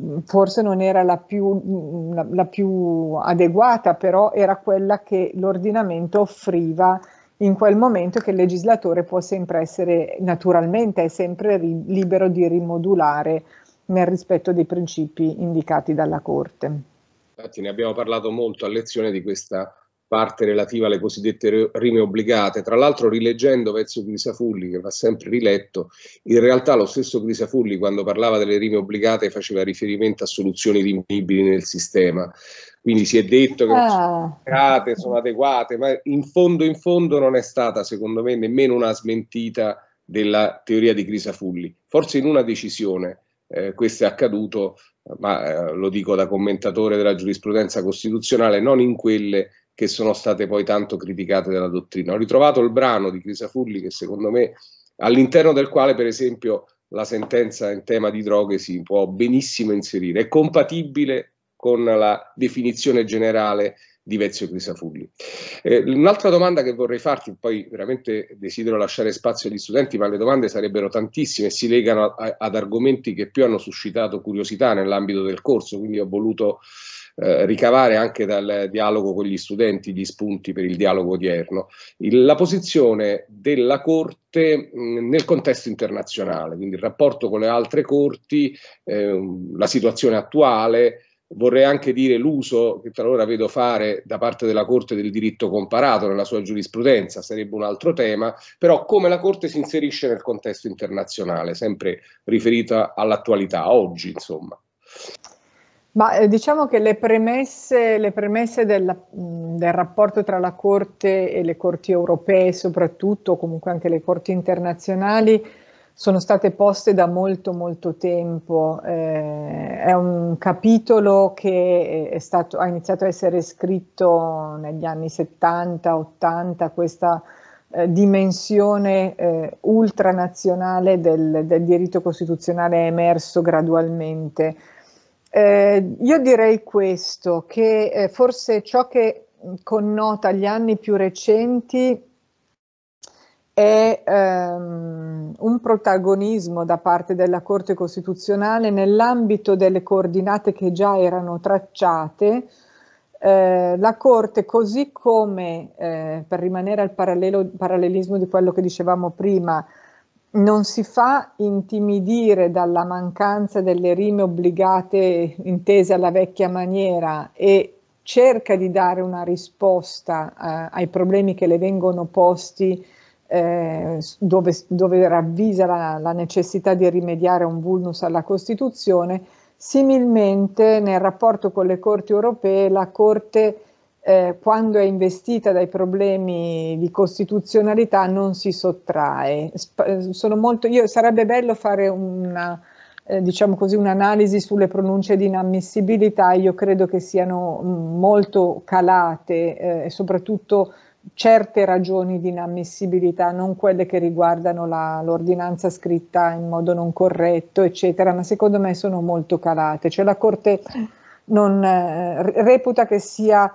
mm, forse non era la più, mm, la, la più adeguata, però era quella che l'ordinamento offriva in quel momento che il legislatore può sempre essere, naturalmente è sempre ri, libero di rimodulare nel rispetto dei principi indicati dalla Corte. Infatti ne abbiamo parlato molto a lezione di questa parte relativa alle cosiddette rime obbligate. Tra l'altro, rileggendo Vezzo Grisafulli, che va sempre riletto, in realtà lo stesso Grisafulli, quando parlava delle rime obbligate, faceva riferimento a soluzioni rimunibili nel sistema. Quindi si è detto che ah. sono, adeguate, sono adeguate, ma in fondo, in fondo non è stata, secondo me, nemmeno una smentita della teoria di Grisafulli. Forse in una decisione eh, questo è accaduto, ma eh, lo dico da commentatore della giurisprudenza costituzionale, non in quelle che sono state poi tanto criticate dalla dottrina. Ho ritrovato il brano di Crisafulli che secondo me all'interno del quale per esempio la sentenza in tema di droghe si può benissimo inserire, è compatibile con la definizione generale di Vezio Crisafulli. Eh, un'altra domanda che vorrei farti, poi veramente desidero lasciare spazio agli studenti, ma le domande sarebbero tantissime e si legano a, ad argomenti che più hanno suscitato curiosità nell'ambito del corso, quindi ho voluto eh, ricavare anche dal dialogo con gli studenti gli spunti per il dialogo odierno. Il, la posizione della Corte mh, mm, nel contesto internazionale, quindi il rapporto con le altre corti, eh, la situazione attuale, Vorrei anche dire l'uso che talora vedo fare da parte della Corte del diritto comparato nella sua giurisprudenza, sarebbe un altro tema, però come la Corte si inserisce nel contesto internazionale, sempre riferita all'attualità, oggi insomma. Ma eh, diciamo che le premesse, le premesse della, mh, mm, del rapporto tra la Corte e le Corti europee, soprattutto, comunque anche le Corti internazionali, sono state poste da molto molto tempo. Eh, è un capitolo che stato, ha iniziato a essere scritto negli anni 70-80, questa eh, dimensione eh, ultranazionale del, del diritto costituzionale è emerso gradualmente. Eh, io direi questo, che eh, forse ciò che mm, connota gli anni più recenti è ehm, un protagonismo da parte della Corte Costituzionale nell'ambito delle coordinate che già erano tracciate. Eh, la Corte, così come, eh, per rimanere al parallelismo di quello che dicevamo prima, non si fa intimidire dalla mancanza delle rime obbligate intese alla vecchia maniera e cerca di dare una risposta eh, ai problemi che le vengono posti eh, dove, dove, ravvisa la, la, necessità di rimediare un vulnus alla Costituzione, similmente nel rapporto con le corti europee la Corte eh, quando è investita dai problemi di costituzionalità non si sottrae. Sp- eh, sono molto, io, sarebbe bello fare una, eh, diciamo così, un'analisi sulle pronunce di inammissibilità, io credo che siano mm, molto calate eh, e soprattutto certe ragioni di inammissibilità, non quelle che riguardano la, l'ordinanza scritta in modo non corretto, eccetera, ma secondo me sono molto calate. Cioè la Corte non eh, reputa che sia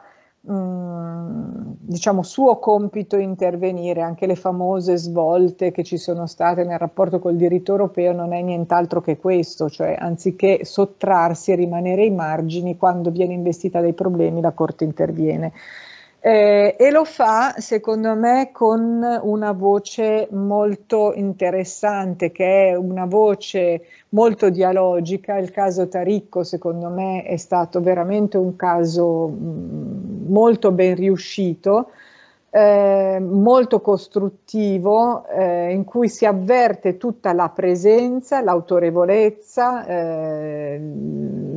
Mm, diciamo suo compito intervenire, anche le famose svolte che ci sono state nel rapporto col diritto europeo non è nient'altro che questo, cioè anziché sottrarsi e rimanere ai margini quando viene investita dei problemi la Corte interviene. Eh, e lo fa, secondo me, con una voce molto interessante, che è una voce molto dialogica. Il caso Taricco, secondo me, è stato veramente un caso mh, mm, molto ben riuscito. Eh, molto costruttivo eh, in cui si avverte tutta la presenza, l'autorevolezza, eh,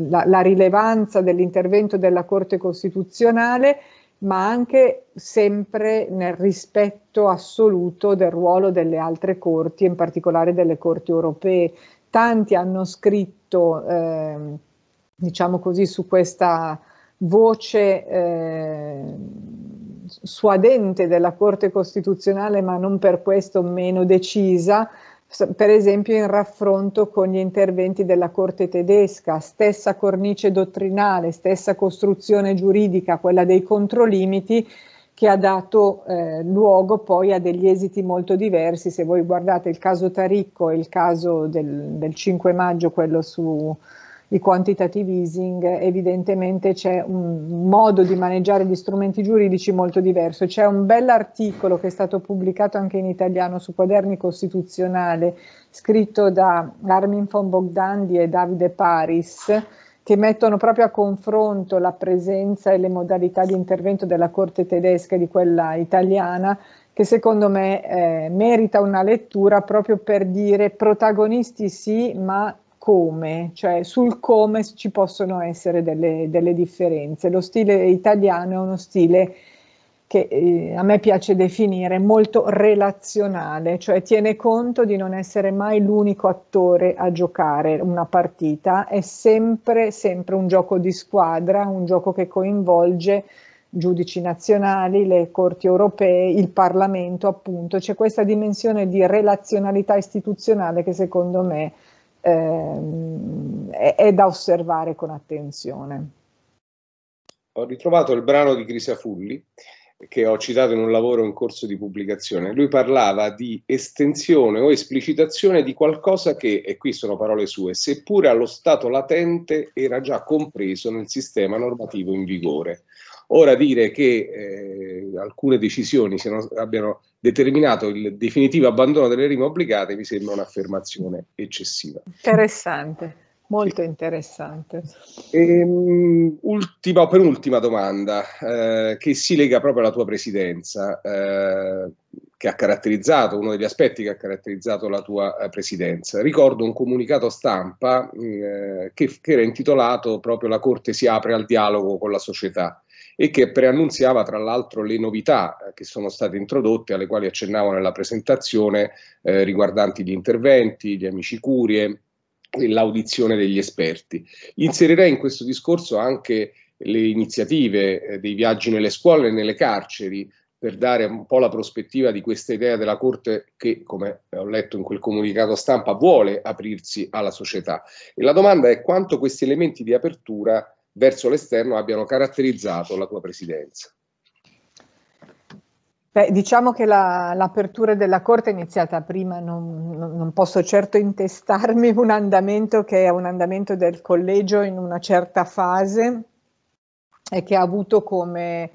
la, la rilevanza dell'intervento della Corte Costituzionale ma anche sempre nel rispetto assoluto del ruolo delle altre corti, in particolare delle corti europee. Tanti hanno scritto, eh, diciamo così, su questa voce eh, suadente della Corte Costituzionale, ma non per questo meno decisa, per esempio in raffronto con gli interventi della Corte tedesca, stessa cornice dottrinale, stessa costruzione giuridica, quella dei controlimiti, che ha dato eh, luogo poi a degli esiti molto diversi. Se voi guardate il caso Taricco e il caso del, del 5 maggio, quello su, di quantitative easing, evidentemente c'è un modo di maneggiare gli strumenti giuridici molto diverso. C'è un bell'articolo che è stato pubblicato anche in italiano su Quaderni Costituzionale, scritto da Armin von Bogdandi e Davide Paris, che mettono proprio a confronto la presenza e le modalità di intervento della Corte tedesca e di quella italiana che secondo me eh, merita una lettura proprio per dire protagonisti sì, ma come, cioè sul come ci possono essere delle, delle differenze. Lo stile italiano è uno stile che eh, a me piace definire molto relazionale, cioè tiene conto di non essere mai l'unico attore a giocare una partita, è sempre, sempre un gioco di squadra, un gioco che coinvolge giudici nazionali, le corti europee, il Parlamento appunto, c'è questa dimensione di relazionalità istituzionale che secondo me ehm, è, è da osservare con attenzione. Ho ritrovato il brano di Grisa Fulli che ho citato in un lavoro in corso di pubblicazione, lui parlava di estensione o esplicitazione di qualcosa che, e qui sono parole sue, seppure allo stato latente era già compreso nel sistema normativo in vigore. Ora dire che eh, alcune decisioni siano, abbiano determinato il definitivo abbandono delle rime obbligate mi sembra un'affermazione eccessiva. Interessante. Molto interessante. E, um, ultima, penultima domanda, eh, che si lega proprio alla tua presidenza, eh, che ha caratterizzato, uno degli aspetti che ha caratterizzato la tua eh, presidenza. Ricordo un comunicato stampa eh, che, che, era intitolato proprio La Corte si apre al dialogo con la società e che preannunziava tra l'altro le novità eh, che sono state introdotte, alle quali accennavo nella presentazione, eh, riguardanti gli interventi, gli amici curie e l'audizione degli esperti. Inserirei in questo discorso anche le iniziative eh, dei viaggi nelle scuole e nelle carceri, per dare un po' la prospettiva di questa idea della Corte che, come ho letto in quel comunicato stampa, vuole aprirsi alla società. E la domanda è quanto questi elementi di apertura verso l'esterno abbiano caratterizzato la tua presidenza? Beh, diciamo che la, l'apertura della Corte è iniziata prima, non, non, posso certo intestarmi un andamento che è un andamento del collegio in una certa fase e che ha avuto come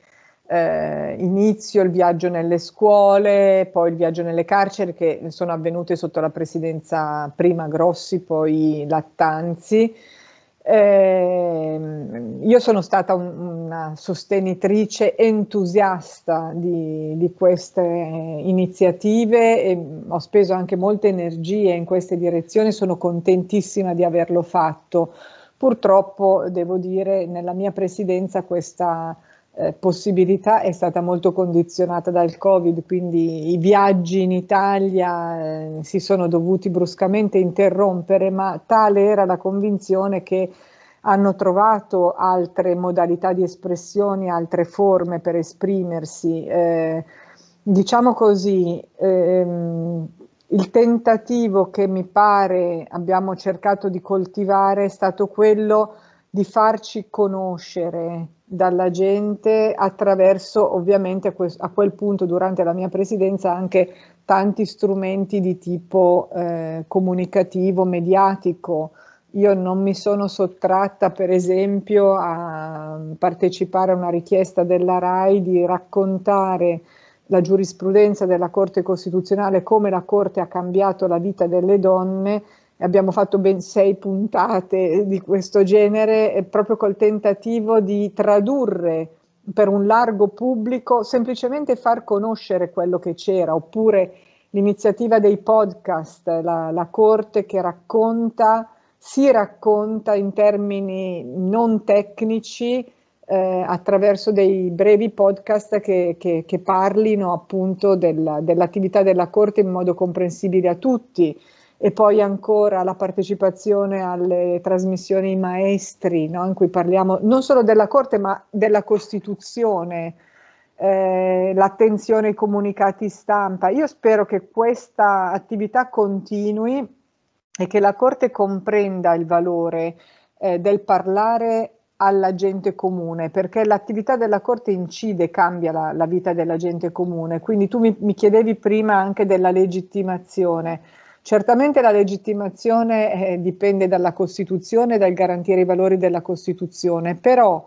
eh, inizio il viaggio nelle scuole, poi il viaggio nelle carceri che sono avvenute sotto la presidenza prima Grossi, poi Lattanzi. Eh, io sono stata un, una sostenitrice entusiasta di, di, queste iniziative e ho speso anche molte energie in queste direzioni, sono contentissima di averlo fatto. Purtroppo, devo dire, nella mia presidenza questa eh, possibilità è stata molto condizionata dal Covid, quindi i viaggi in Italia eh, si sono dovuti bruscamente interrompere, ma tale era la convinzione che hanno trovato altre modalità di espressione, altre forme per esprimersi. Eh, diciamo così, ehm, il tentativo che mi pare abbiamo cercato di coltivare è stato quello di farci conoscere dalla gente attraverso ovviamente a quel punto durante la mia presidenza anche tanti strumenti di tipo eh, comunicativo, mediatico. Io non mi sono sottratta per esempio a partecipare a una richiesta della RAI di raccontare la giurisprudenza della Corte Costituzionale, come la Corte ha cambiato la vita delle donne abbiamo fatto ben sei puntate di questo genere, proprio col tentativo di tradurre per un largo pubblico, semplicemente far conoscere quello che c'era, oppure l'iniziativa dei podcast, la, la corte che racconta, si racconta in termini non tecnici eh, attraverso dei brevi podcast che, che, che parlino appunto della, dell'attività della corte in modo comprensibile a tutti e poi ancora la partecipazione alle trasmissioni maestri, no? in cui parliamo non solo della Corte ma della Costituzione, eh, l'attenzione ai comunicati stampa. Io spero che questa attività continui e che la Corte comprenda il valore eh, del parlare alla gente comune, perché l'attività della Corte incide, cambia la, la vita della gente comune. Quindi tu mi, mi chiedevi prima anche della legittimazione. Certamente la legittimazione eh, dipende dalla Costituzione, dal garantire i valori della Costituzione, però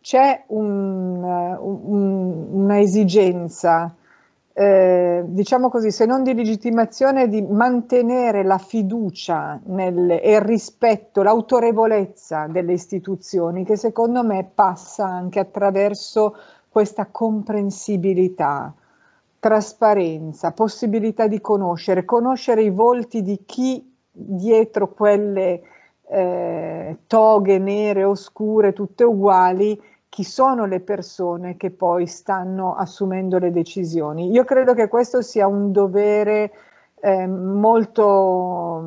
c'è eh, un, un, una esigenza, eh, diciamo così, se non di legittimazione, di mantenere la fiducia nel, e il rispetto, l'autorevolezza delle istituzioni, che secondo me passa anche attraverso questa comprensibilità trasparenza, possibilità di conoscere, conoscere i volti di chi dietro quelle eh, toghe nere, oscure, tutte uguali, chi sono le persone che poi stanno assumendo le decisioni. Io credo che questo sia un dovere eh, molto,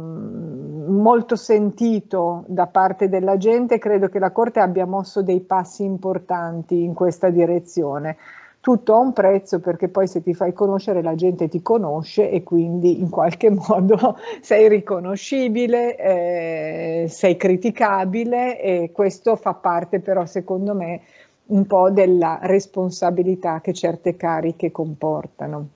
molto sentito da parte della gente, credo che la Corte abbia mosso dei passi importanti in questa direzione tutto ha un prezzo perché poi se ti fai conoscere la gente ti conosce e quindi in qualche modo sei riconoscibile, eh, sei criticabile e questo fa parte però secondo me un po' della responsabilità che certe cariche comportano.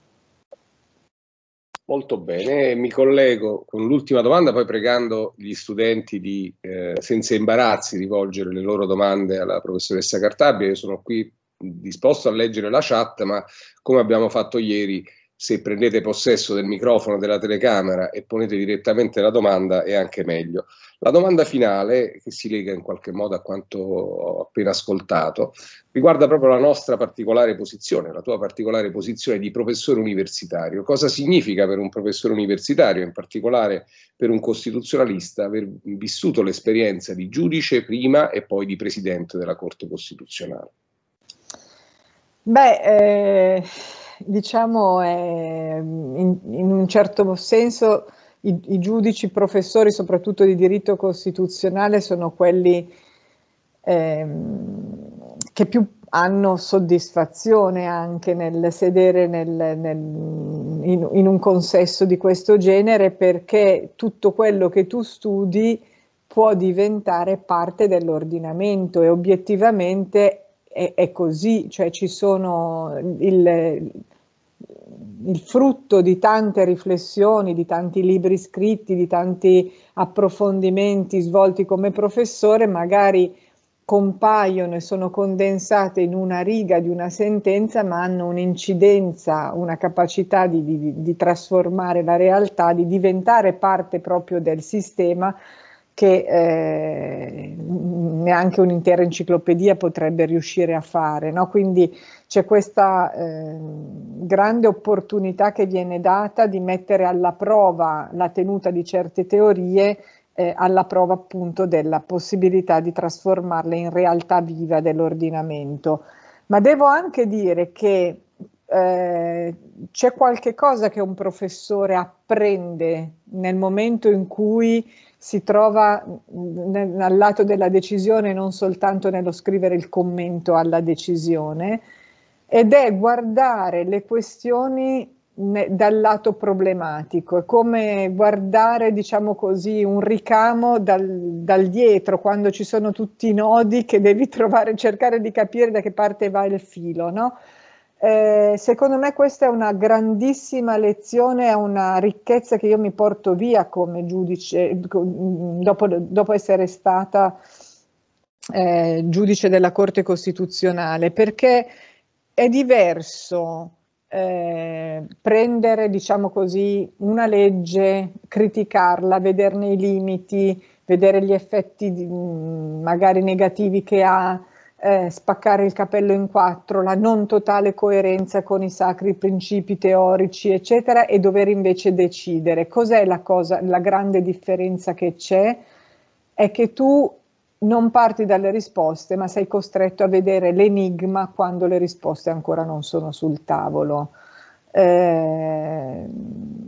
Molto bene, eh, mi collego con l'ultima domanda, poi pregando gli studenti di, eh, senza imbarazzi, rivolgere le loro domande alla professoressa Cartabia. Io sono qui disposto a leggere la chat, ma come abbiamo fatto ieri, se prendete possesso del microfono della telecamera e ponete direttamente la domanda è anche meglio. La domanda finale, che si lega in qualche modo a quanto ho appena ascoltato, riguarda proprio la nostra particolare posizione, la tua particolare posizione di professore universitario. Cosa significa per un professore universitario, in particolare per un costituzionalista, aver vissuto l'esperienza di giudice prima e poi di presidente della Corte Costituzionale? Beh, eh, diciamo eh, in, in, un certo senso i, i, giudici professori, soprattutto di diritto costituzionale, sono quelli eh, che più hanno soddisfazione anche nel sedere nel, nel, in, in, un consesso di questo genere perché tutto quello che tu studi può diventare parte dell'ordinamento e obiettivamente è, è così, cioè ci sono il, il frutto di tante riflessioni, di tanti libri scritti, di tanti approfondimenti svolti come professore, magari compaiono e sono condensate in una riga di una sentenza, ma hanno un'incidenza, una capacità di, di, di trasformare la realtà, di diventare parte proprio del sistema che eh, neanche un'intera enciclopedia potrebbe riuscire a fare. No? Quindi c'è questa eh, grande opportunità che viene data di mettere alla prova la tenuta di certe teorie, eh, alla prova appunto della possibilità di trasformarle in realtà viva dell'ordinamento. Ma devo anche dire che eh, c'è qualche cosa che un professore apprende nel momento in cui si trova al lato della decisione non soltanto nello scrivere il commento alla decisione, ed è guardare le questioni dal lato problematico, è come guardare, diciamo così, un ricamo dal, dal, dietro, quando ci sono tutti i nodi che devi trovare, cercare di capire da che parte va il filo, no? Eh, secondo me questa è una grandissima lezione, è una ricchezza che io mi porto via come giudice, mm, dopo, dopo essere stata eh, giudice della Corte Costituzionale, perché è diverso eh, prendere, diciamo così, una legge, criticarla, vederne i limiti, vedere gli effetti di, mm, magari negativi che ha, eh, spaccare il capello in quattro, la non totale coerenza con i sacri principi teorici, eccetera, e dover invece decidere. Cos'è la cosa, la grande differenza che c'è? È che tu non parti dalle risposte, ma sei costretto a vedere l'enigma quando le risposte ancora non sono sul tavolo. Eh,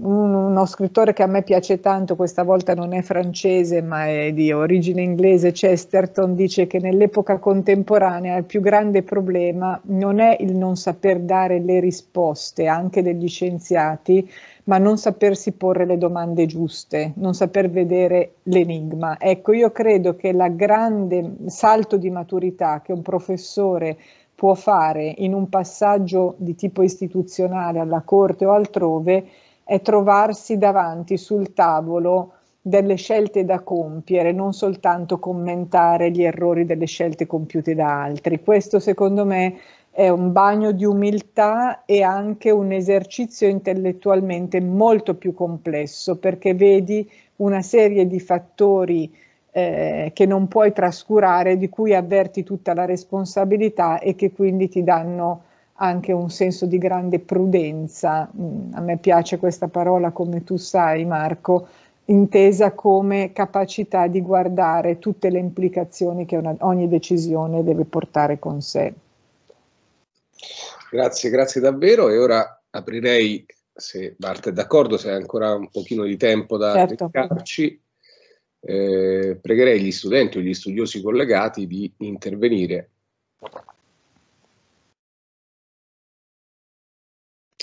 uno scrittore che a me piace tanto, questa volta non è francese ma è di origine inglese, Chesterton, dice che nell'epoca contemporanea il più grande problema non è il non saper dare le risposte anche degli scienziati, ma non sapersi porre le domande giuste, non saper vedere l'enigma. Ecco, io credo che il grande salto di maturità che un professore può fare in un passaggio di tipo istituzionale alla Corte o altrove è trovarsi davanti sul tavolo delle scelte da compiere, non soltanto commentare gli errori delle scelte compiute da altri. Questo secondo me è un bagno di umiltà e anche un esercizio intellettualmente molto più complesso perché vedi una serie di fattori eh, che non puoi trascurare, di cui avverti tutta la responsabilità e che quindi ti danno anche un senso di grande prudenza. Mm, a me piace questa parola, come tu sai Marco, intesa come capacità di guardare tutte le implicazioni che una, ogni decisione deve portare con sé. Grazie, grazie davvero e ora aprirei, se Bart è d'accordo, se hai ancora un pochino di tempo da certo. dedicarci, eh, pregherei gli studenti o gli studiosi collegati di intervenire.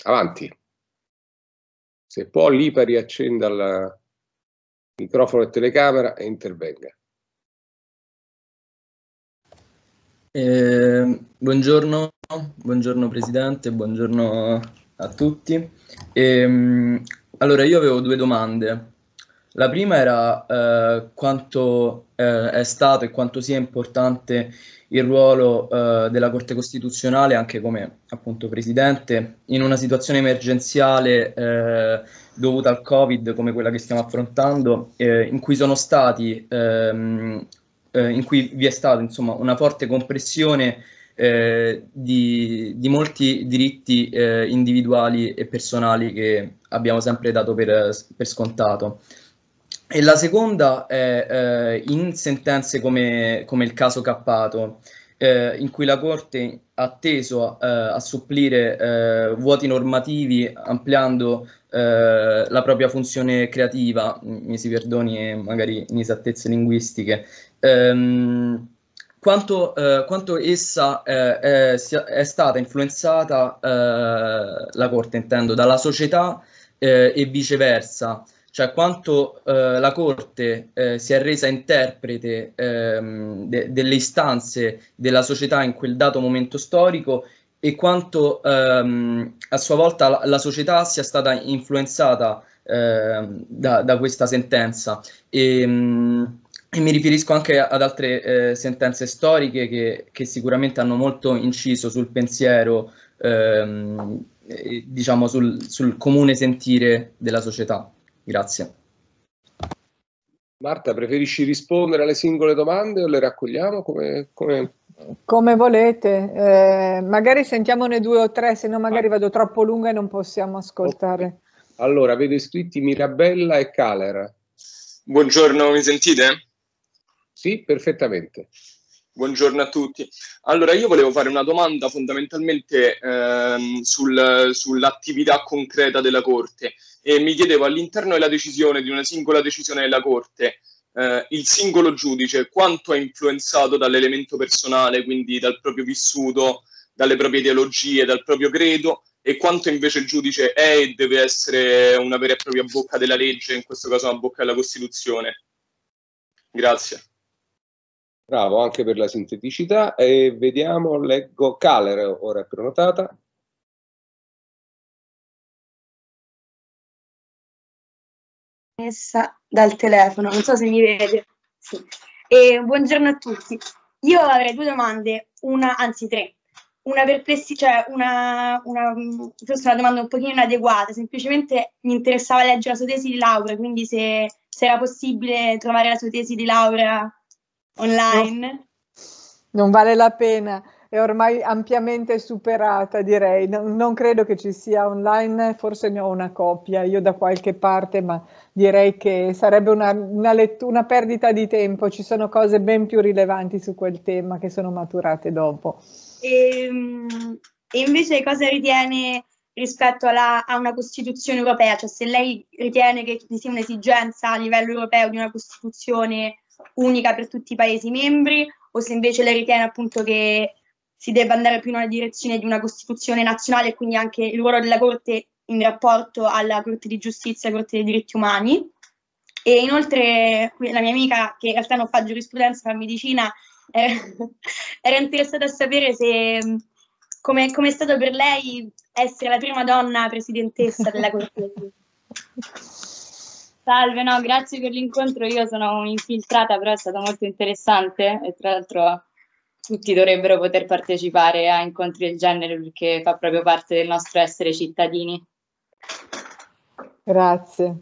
Avanti. Se può, l'IPA riaccenda il microfono e telecamera e intervenga. Eh, buongiorno, buongiorno Presidente, buongiorno a tutti. Eh, allora, io avevo due domande. La prima era eh, quanto eh, è stato e quanto sia importante il ruolo eh, della Corte Costituzionale anche come appunto presidente in una situazione emergenziale eh, dovuta al Covid come quella che stiamo affrontando, eh, in cui sono stati ehm, eh, in cui vi è stata insomma una forte compressione eh, di, di, molti diritti eh, individuali e personali che abbiamo sempre dato per, per scontato. E la seconda è eh, in sentenze come, come, il caso Cappato, eh, in cui la Corte ha teso a, eh, a supplire eh, vuoti normativi ampliando eh, la propria funzione creativa, mi si perdoni magari inesattezze linguistiche, ehm, quanto, eh, quanto, essa eh, è, è, stata influenzata, eh, la Corte intendo, dalla società e viceversa, cioè quanto eh, la Corte eh, si è resa interprete ehm, de- delle istanze della società in quel dato momento storico e quanto ehm, a sua volta la, la, società sia stata influenzata ehm, da, da, questa sentenza. E, ehm, mh, e mi riferisco anche ad altre eh, sentenze storiche che, che, sicuramente hanno molto inciso sul pensiero, ehm, diciamo sul, sul comune sentire della società. Grazie. Marta, preferisci rispondere alle singole domande o le raccogliamo? Come, come... come volete, eh, magari sentiamone due o tre, se no magari ah. vado troppo lunga e non possiamo ascoltare. Okay. Allora, vedo iscritti Mirabella e Caler. Buongiorno, mi sentite? Sì, perfettamente. Buongiorno a tutti. Allora, io volevo fare una domanda fondamentalmente ehm, sul, sull'attività concreta della Corte e mi chiedevo all'interno della decisione, di una singola decisione della Corte, eh, il singolo giudice quanto è influenzato dall'elemento personale, quindi dal proprio vissuto, dalle proprie ideologie, dal proprio credo, e quanto invece il giudice è e deve essere una vera e propria bocca della legge, in questo caso una bocca della Costituzione. Grazie. Bravo anche per la sinteticità e vediamo, leggo Calere, ora è prenotata. messa dal telefono, non so se mi vede. Sì. E, buongiorno a tutti. Io avrei due domande, una, anzi tre. Una perplessità, cioè una, una, forse una domanda un pochino inadeguata, semplicemente mi interessava leggere la sua tesi di laurea, quindi se, se era possibile trovare la sua tesi di laurea online. No. Non vale la pena è ormai ampiamente superata, direi. Non, non credo che ci sia online, forse ne ho una copia io da qualche parte, ma direi che sarebbe una, una, let- una perdita di tempo. Ci sono cose ben più rilevanti su quel tema che sono maturate dopo. Ehm, e, invece cosa ritiene rispetto alla, a una Costituzione europea? Cioè se lei ritiene che ci sia un'esigenza a livello europeo di una Costituzione unica per tutti i Paesi membri o se invece lei ritiene appunto che si debba andare più nella direzione di una Costituzione nazionale e quindi anche il ruolo della Corte in rapporto alla Corte di Giustizia e alla Corte dei diritti umani. E inoltre la mia amica, che in realtà non fa giurisprudenza, fa medicina, era, eh, era interessata a sapere se mm, come, come è stato per lei essere la prima donna presidentessa della Corte. Salve, no, grazie per l'incontro. Io sono un'infiltrata, però è stato molto interessante e tra l'altro tutti dovrebbero poter partecipare a incontri del genere perché fa proprio parte del nostro essere cittadini. Grazie.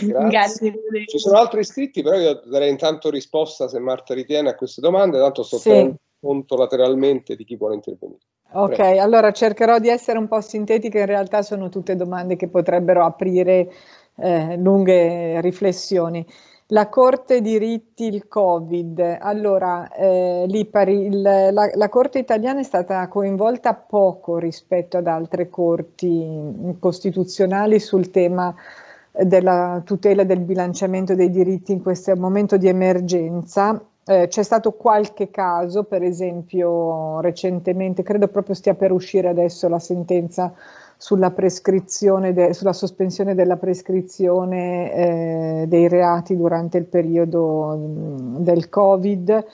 Grazie. Grazie. Ci sono altri iscritti, però io darei intanto risposta se Marta ritiene a queste domande, tanto sto sì. conto lateralmente di chi vuole intervenire. Ok, Prego. allora cercherò di essere un po' sintetica, in realtà sono tutte domande che potrebbero aprire eh, lunghe riflessioni. La Corte diritti il Covid. Allora, eh, Lipari, il, la, la, Corte italiana è stata coinvolta poco rispetto ad altre corti costituzionali sul tema della tutela del bilanciamento dei diritti in questo momento di emergenza. Eh, c'è stato qualche caso, per esempio recentemente, credo proprio stia per uscire adesso la sentenza sulla, de, sulla sospensione della prescrizione eh, dei reati durante il periodo del Covid,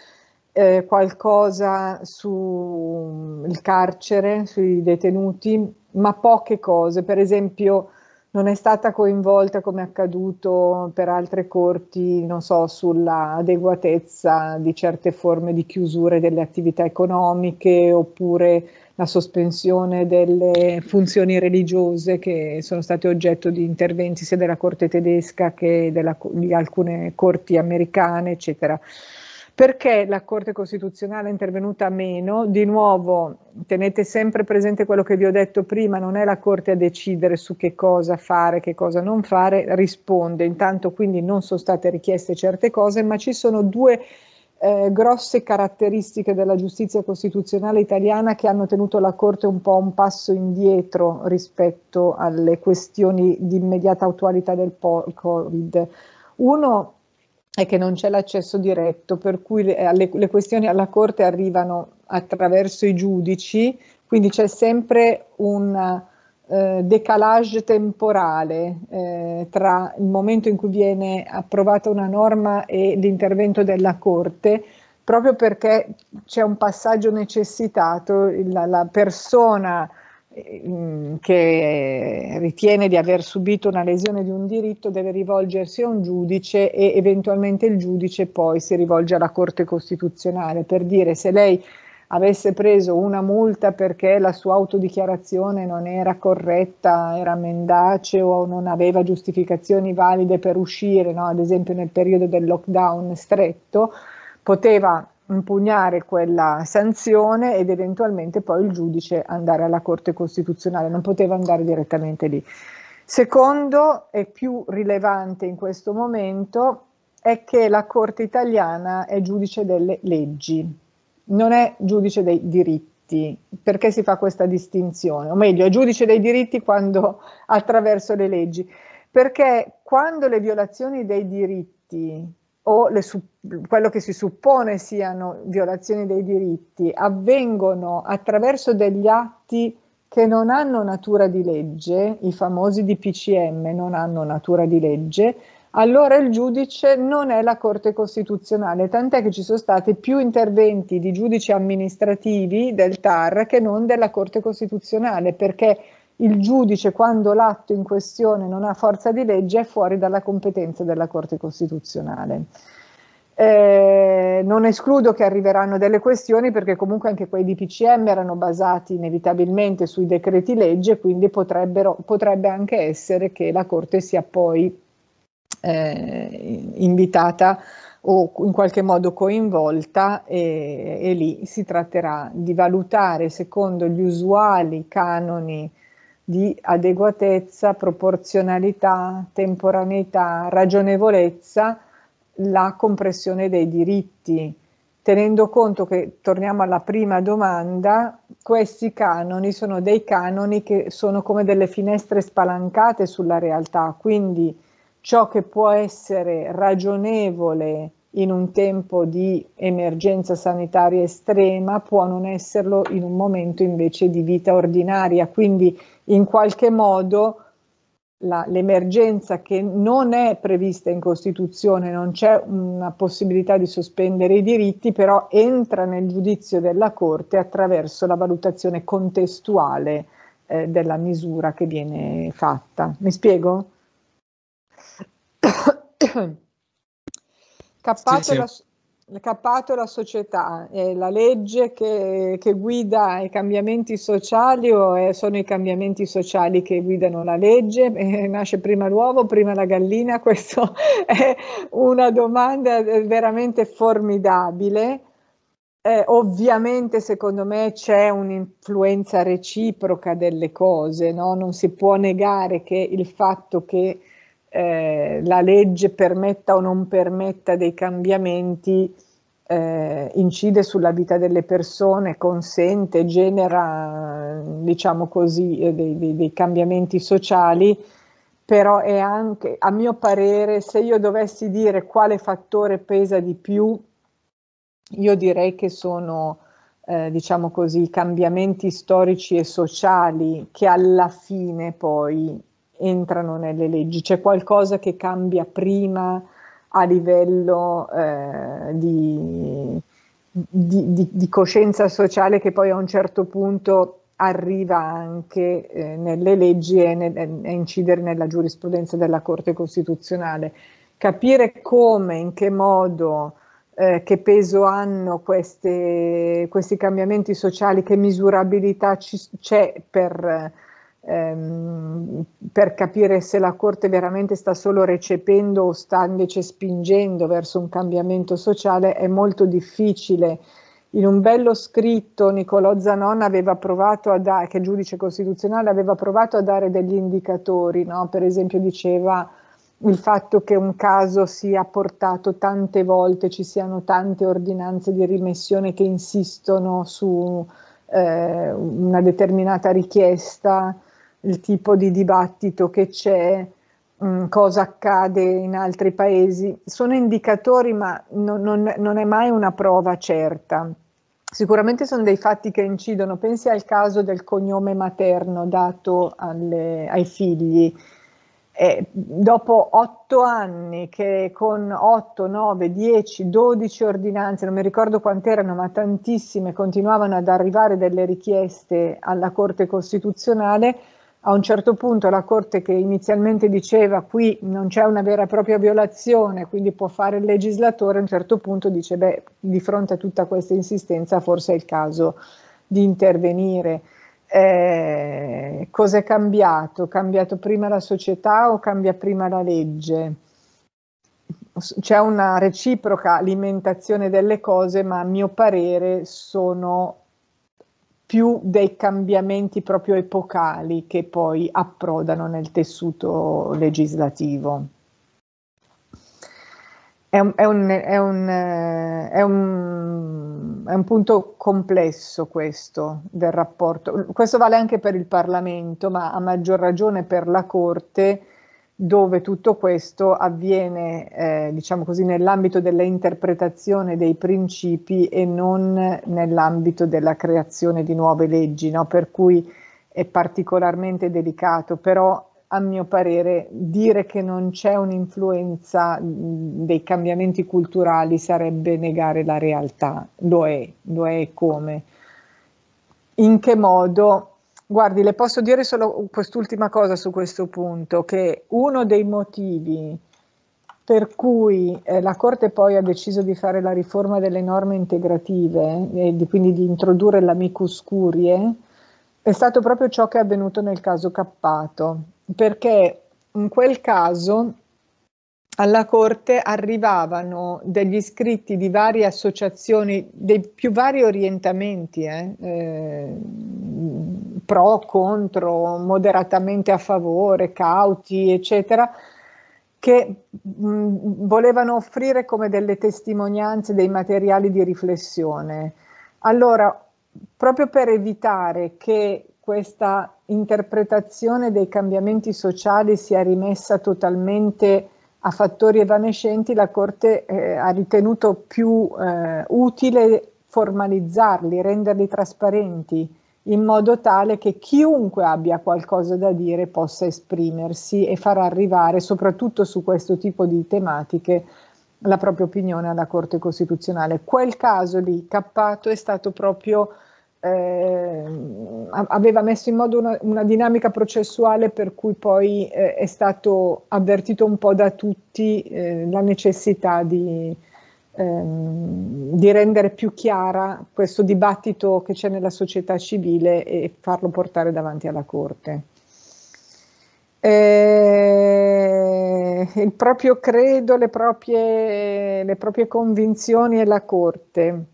eh, qualcosa sul carcere, sui detenuti, ma poche cose. Per esempio, non è stata coinvolta come è accaduto per altre corti, non so, sull'adeguatezza di certe forme di chiusure delle attività economiche oppure la sospensione delle funzioni religiose che sono state oggetto di interventi sia della corte tedesca che della, di alcune corti americane, eccetera. Perché la Corte Costituzionale è intervenuta meno? Di nuovo, tenete sempre presente quello che vi ho detto prima, non è la Corte a decidere su che cosa fare, che cosa non fare, risponde. Intanto quindi non sono state richieste certe cose, ma ci sono due eh, grosse caratteristiche della giustizia costituzionale italiana che hanno tenuto la Corte un po' un passo indietro rispetto alle questioni di immediata attualità del Covid. Uno è che non c'è l'accesso diretto, per cui le, le questioni alla Corte arrivano attraverso i giudici, quindi c'è sempre un eh, decalage temporale eh, tra il momento in cui viene approvata una norma e l'intervento della Corte, proprio perché c'è un passaggio necessitato, la, la persona mm, che ritiene di aver subito una lesione di un diritto deve rivolgersi a un giudice e eventualmente il giudice poi si rivolge alla Corte Costituzionale per dire se lei avesse preso una multa perché la sua autodichiarazione non era corretta, era mendace o non aveva giustificazioni valide per uscire, no? ad esempio nel periodo del lockdown stretto, poteva impugnare quella sanzione ed eventualmente poi il giudice andare alla Corte Costituzionale, non poteva andare direttamente lì. Secondo e più rilevante in questo momento è che la Corte italiana è giudice delle leggi, non è giudice dei diritti. Perché si fa questa distinzione? O meglio, è giudice dei diritti quando attraverso le leggi. Perché quando le violazioni dei diritti o le, quello che si suppone siano violazioni dei diritti avvengono attraverso degli atti che non hanno natura di legge, i famosi DPCM non hanno natura di legge, allora il giudice non è la Corte Costituzionale, tant'è che ci sono stati più interventi di giudici amministrativi del TAR che non della Corte Costituzionale, perché il giudice quando l'atto in questione non ha forza di legge è fuori dalla competenza della Corte Costituzionale. Eh, non escludo che arriveranno delle questioni perché comunque anche quei DPCM erano basati inevitabilmente sui decreti legge, quindi potrebbe anche essere che la Corte sia poi eh, invitata o in qualche modo coinvolta e, e, lì si tratterà di valutare secondo gli usuali canoni di adeguatezza, proporzionalità, temporaneità, ragionevolezza, la compressione dei diritti, tenendo conto che, torniamo alla prima domanda, questi canoni sono dei canoni che sono come delle finestre spalancate sulla realtà, quindi ciò che può essere ragionevole in un tempo di emergenza sanitaria estrema può non esserlo in un momento invece di vita ordinaria, quindi in qualche modo la, l'emergenza che non è prevista in Costituzione, non c'è una possibilità di sospendere i diritti, però entra nel giudizio della Corte attraverso la valutazione contestuale eh, della misura che viene fatta. Mi spiego? Cappato, sì, sì. La, cappato è la società, è la legge che, che guida i cambiamenti sociali o è, sono i cambiamenti sociali che guidano la legge? Eh, nasce prima l'uovo, prima la gallina? Questa è una domanda eh, veramente formidabile. Eh, ovviamente secondo me c'è un'influenza reciproca delle cose, no? non si può negare che il fatto che eh, la legge permetta o non permetta dei cambiamenti eh, incide sulla vita delle persone, consente, genera, diciamo così, eh, dei, dei, dei cambiamenti sociali, però è anche, a mio parere, se io dovessi dire quale fattore pesa di più, io direi che sono, eh, diciamo così, cambiamenti storici e sociali che alla fine poi entrano nelle leggi? C'è qualcosa che cambia prima a livello eh, di, di, di, di, coscienza sociale che poi a un certo punto arriva anche eh, nelle leggi e, nel, e incidere nella giurisprudenza della Corte Costituzionale. Capire come, in che modo... Eh, che peso hanno queste, questi cambiamenti sociali, che misurabilità c'è per ehm, per capire se la Corte veramente sta solo recependo o sta invece spingendo verso un cambiamento sociale è molto difficile. In un bello scritto Niccolò Zanon aveva provato a dare, che è giudice costituzionale, aveva provato a dare degli indicatori, no? per esempio diceva il fatto che un caso sia portato tante volte, ci siano tante ordinanze di rimessione che insistono su eh, una determinata richiesta, il tipo di dibattito che c'è, mm, cosa accade in altri paesi. Sono indicatori, ma non, non, non, è mai una prova certa. Sicuramente sono dei fatti che incidono. Pensi al caso del cognome materno dato alle, ai figli. Eh, dopo otto anni che con 8, 9, 10, 12 ordinanze, non mi ricordo quante erano, ma tantissime, continuavano ad arrivare delle richieste alla Corte Costituzionale, a un certo punto la Corte che inizialmente diceva qui non c'è una vera e propria violazione, quindi può fare il legislatore, a un certo punto dice beh, di fronte a tutta questa insistenza forse è il caso di intervenire. Eh, Cos'è cambiato? Cambiato prima la società o cambia prima la legge? C'è una reciproca alimentazione delle cose, ma a mio parere sono più dei cambiamenti proprio epocali che poi approdano nel tessuto legislativo. È un, è un, è un, è un, è un punto complesso questo del rapporto. Questo vale anche per il Parlamento, ma a maggior ragione per la Corte dove tutto questo avviene, eh, diciamo così, nell'ambito dell'interpretazione dei principi e non nell'ambito della creazione di nuove leggi, no? per cui è particolarmente delicato, però a mio parere dire che non c'è un'influenza dei cambiamenti culturali sarebbe negare la realtà, lo è, lo è come. In che modo Guardi, le posso dire solo quest'ultima cosa su questo punto, che uno dei motivi per cui eh, la Corte poi ha deciso di fare la riforma delle norme integrative e eh, di, quindi di introdurre l'amicus curie, è stato proprio ciò che è avvenuto nel caso Cappato, perché in quel caso alla Corte arrivavano degli iscritti di varie associazioni, dei più vari orientamenti, eh, eh, pro, contro, moderatamente a favore, cauti, eccetera, che mh, mm, volevano offrire come delle testimonianze, dei materiali di riflessione. Allora, proprio per evitare che questa interpretazione dei cambiamenti sociali sia rimessa totalmente a fattori evanescenti, la Corte eh, ha ritenuto più eh, utile formalizzarli, renderli trasparenti in modo tale che chiunque abbia qualcosa da dire possa esprimersi e far arrivare, soprattutto su questo tipo di tematiche, la propria opinione alla Corte Costituzionale. Quel caso lì, Cappato, è stato proprio... Eh, aveva messo in modo una, una, dinamica processuale per cui poi eh, è stato avvertito un po' da tutti eh, la necessità di, ehm, di rendere più chiara questo dibattito che c'è nella società civile e farlo portare davanti alla Corte. Eh, il proprio credo, le proprie, le proprie convinzioni e la Corte.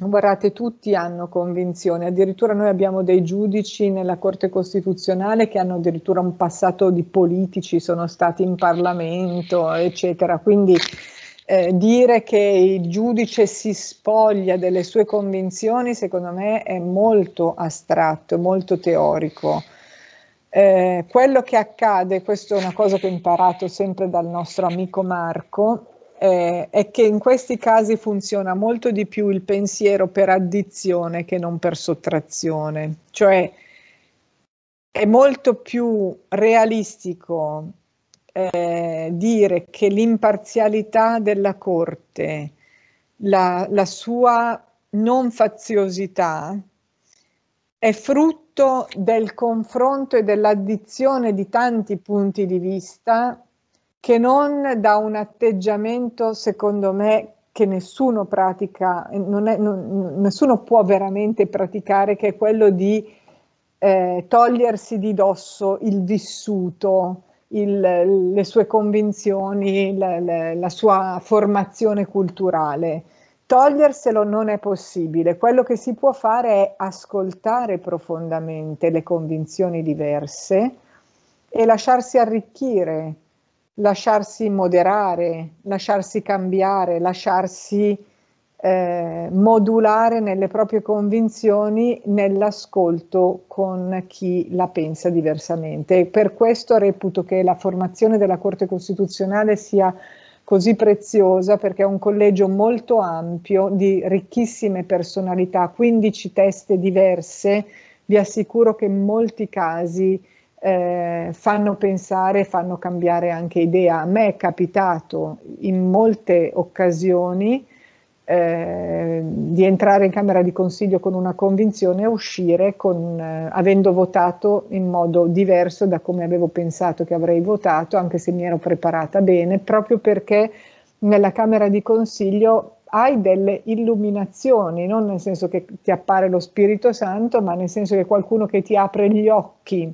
Guardate, tutti hanno convinzioni, addirittura noi abbiamo dei giudici nella Corte Costituzionale che hanno addirittura un passato di politici, sono stati in Parlamento, eccetera. Quindi eh, dire che il giudice si spoglia delle sue convinzioni, secondo me, è molto astratto, molto teorico. Eh, quello che accade, questa è una cosa che ho imparato sempre dal nostro amico Marco, eh, è che in questi casi funziona molto di più il pensiero per addizione che non per sottrazione, cioè è molto più realistico eh, dire che l'imparzialità della Corte, la, la sua non faziosità, è frutto del confronto e dell'addizione di tanti punti di vista che non da un atteggiamento, secondo me, che nessuno pratica, non è, non, nessuno può veramente praticare, che è quello di eh, togliersi di dosso il vissuto il, le sue convinzioni, la, la, la sua formazione culturale. Toglierselo non è possibile, quello che si può fare è ascoltare profondamente le convinzioni diverse e lasciarsi arricchire, lasciarsi moderare, lasciarsi cambiare, lasciarsi eh, modulare nelle proprie convinzioni nell'ascolto con chi la pensa diversamente. per questo reputo che la formazione della Corte Costituzionale sia così preziosa perché è un collegio molto ampio di ricchissime personalità, 15 teste diverse, vi assicuro che in molti casi eh, fanno pensare, fanno cambiare anche idea. A me è capitato in molte occasioni eh, di entrare in Camera di Consiglio con una convinzione e uscire con, eh, avendo votato in modo diverso da come avevo pensato che avrei votato, anche se mi ero preparata bene, proprio perché nella Camera di Consiglio hai delle illuminazioni, non nel senso che ti appare lo Spirito Santo, ma nel senso che qualcuno che ti apre gli occhi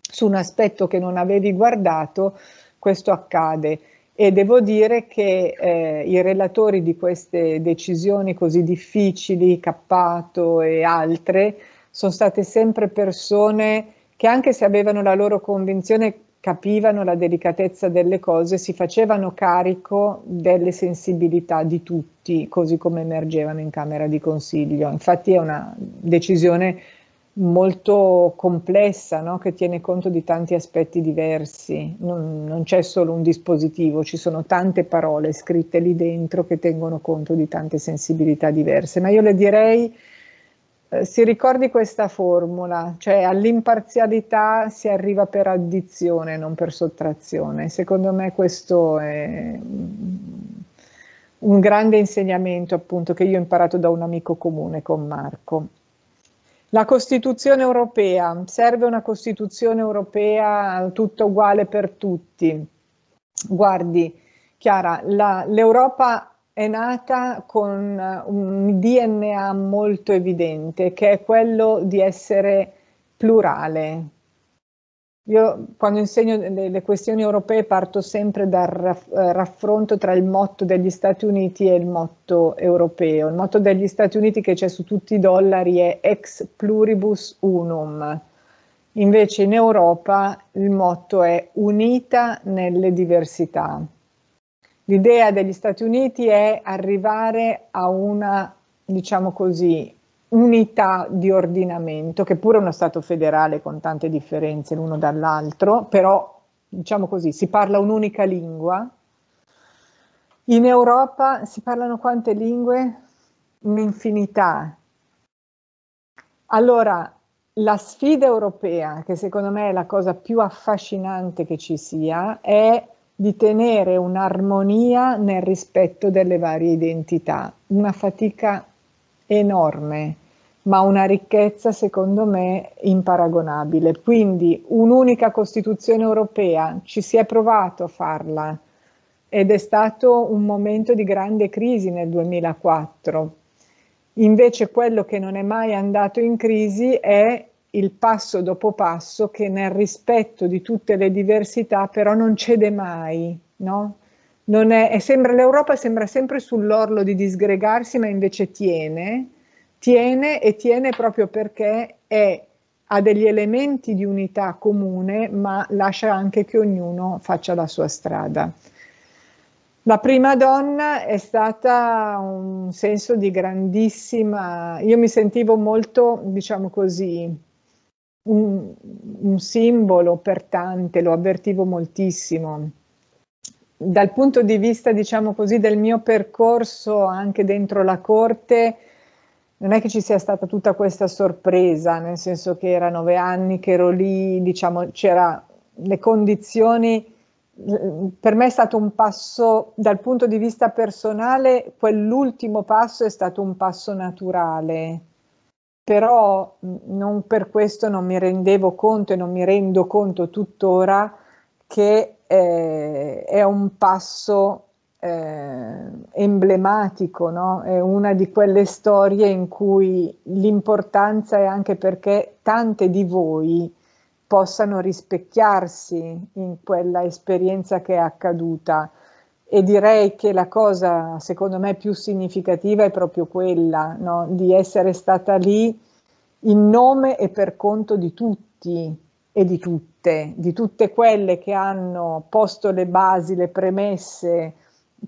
su un aspetto che non avevi guardato, questo accade e devo dire che eh, i relatori di queste decisioni così difficili, Cappato e altre, sono state sempre persone che anche se avevano la loro convinzione capivano la delicatezza delle cose, si facevano carico delle sensibilità di tutti, così come emergevano in Camera di Consiglio. Infatti è una decisione molto complessa, no? che tiene conto di tanti aspetti diversi. Non, non, c'è solo un dispositivo, ci sono tante parole scritte lì dentro che tengono conto di tante sensibilità diverse. Ma io le direi, eh, si ricordi questa formula, cioè all'imparzialità si arriva per addizione, non per sottrazione. Secondo me questo è un grande insegnamento appunto che io ho imparato da un amico comune con Marco. La Costituzione europea, serve una Costituzione europea tutta uguale per tutti. Guardi, Chiara, l'Europa è nata con eh, un DNA molto evidente, che è quello di essere plurale, io quando insegno le, le questioni europee parto sempre dal raff, eh, raffronto tra il motto degli Stati Uniti e il motto europeo. Il motto degli Stati Uniti che c'è su tutti i dollari è ex pluribus unum, invece in Europa il motto è unita nelle diversità. L'idea degli Stati Uniti è arrivare a una, diciamo così, unità di ordinamento, che pure è uno Stato federale con tante differenze l'uno dall'altro, però diciamo così, si parla un'unica lingua. In Europa si parlano quante lingue? Un'infinità. Allora, la sfida europea, che secondo me è la cosa più affascinante che ci sia, è di tenere un'armonia nel rispetto delle varie identità, una fatica enorme ma una ricchezza secondo me imparagonabile. Quindi un'unica Costituzione europea, ci si è provato a farla ed è stato un momento di grande crisi nel 2004. Invece quello che non è mai andato in crisi è il passo dopo passo che nel rispetto di tutte le diversità però non cede mai, no? È, sembra, L'Europa sembra sempre sull'orlo di disgregarsi ma invece tiene tiene e tiene proprio perché è, ha degli elementi di unità comune, ma lascia anche che ognuno faccia la sua strada. La prima donna è stata un senso di grandissima, io mi sentivo molto, diciamo così, un, un, simbolo per tante, lo avvertivo moltissimo. Dal punto di vista, diciamo così, del mio percorso anche dentro la corte, non è che ci sia stata tutta questa sorpresa, nel senso che era nove anni che ero lì, diciamo, c'era le condizioni. Eh, per me è stato un passo, dal punto di vista personale, quell'ultimo passo è stato un passo naturale, però mm, non per questo non mi rendevo conto e non mi rendo conto tuttora che eh, è un passo eh, emblematico, no? è una di quelle storie in cui l'importanza è anche perché tante di voi possano rispecchiarsi in quella esperienza che è accaduta e direi che la cosa secondo me più significativa è proprio quella no? di essere stata lì in nome e per conto di tutti e di tutte, di tutte quelle che hanno posto le basi, le premesse,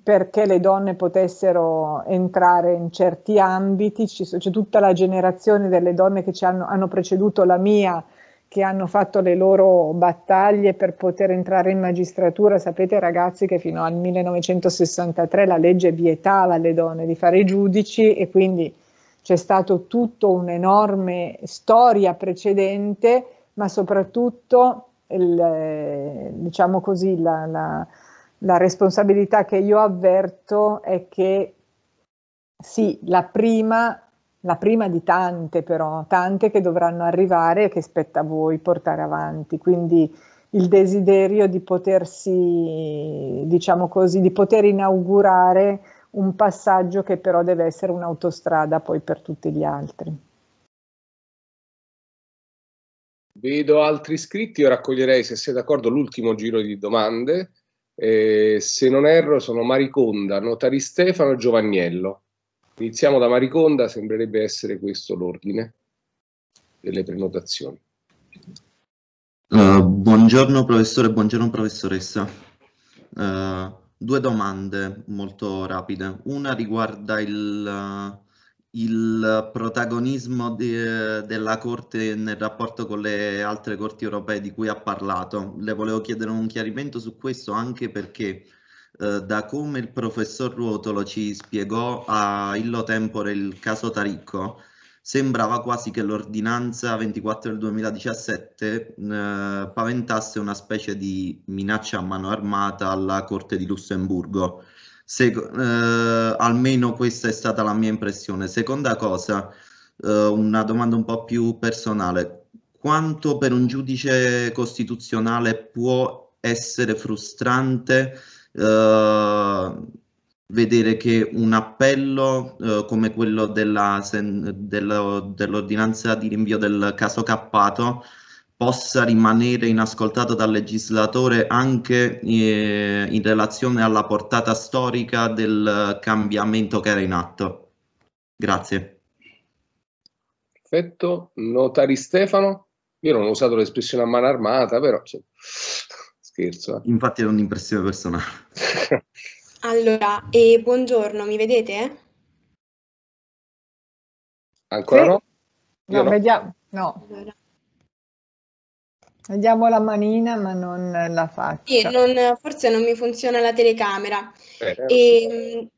perché le donne potessero entrare in certi ambiti, c'è tutta la generazione delle donne che ci hanno, hanno preceduto la mia, che hanno fatto le loro battaglie per poter entrare in magistratura. Sapete ragazzi che fino al 1963 la legge vietava alle donne di fare i giudici e quindi c'è stato tutto un'enorme storia precedente, ma soprattutto il, diciamo così, la, la la responsabilità che io avverto è che sì, la prima, la prima di tante però, tante che dovranno arrivare e che spetta a voi portare avanti, quindi il desiderio di potersi, diciamo così, di poter inaugurare un passaggio che però deve essere un'autostrada poi per tutti gli altri. Vedo altri iscritti, io raccoglierei se sei d'accordo l'ultimo giro di domande. Eh, se non erro sono Mariconda, Notari Stefano e Giovanniello. Iniziamo da Mariconda, sembrerebbe essere questo l'ordine delle prenotazioni. Uh, buongiorno professore, buongiorno professoressa. Uh, due domande molto rapide. Una riguarda il, il protagonismo de, eh, della Corte nel rapporto con le altre corti europee di cui ha parlato. Le volevo chiedere un chiarimento su questo anche perché eh, da come il professor Ruotolo ci spiegò a Illo Tempore il caso Taricco, sembrava quasi che l'ordinanza 24 del 2017 eh, paventasse una specie di minaccia a mano armata alla Corte di Lussemburgo se, eh, almeno questa è stata la mia impressione. Seconda cosa, eh, una domanda un po' più personale. Quanto per un giudice costituzionale può essere frustrante eh, vedere che un appello eh, come quello dell'ordinanza di rinvio del caso Cappato possa rimanere inascoltato dal legislatore anche eh, in relazione alla portata storica del cambiamento che era in atto. Grazie. Perfetto. Notari Stefano? Io non ho usato l'espressione a mano armata, però cioè, scherzo. Eh. Infatti è un'impressione personale. allora, eh, buongiorno, mi vedete? Ancora sì. no? no? no, vediamo. No. Allora. Vediamo la manina ma non la faccia. Sì, non, forse non mi funziona la telecamera. Eh, e, ehm,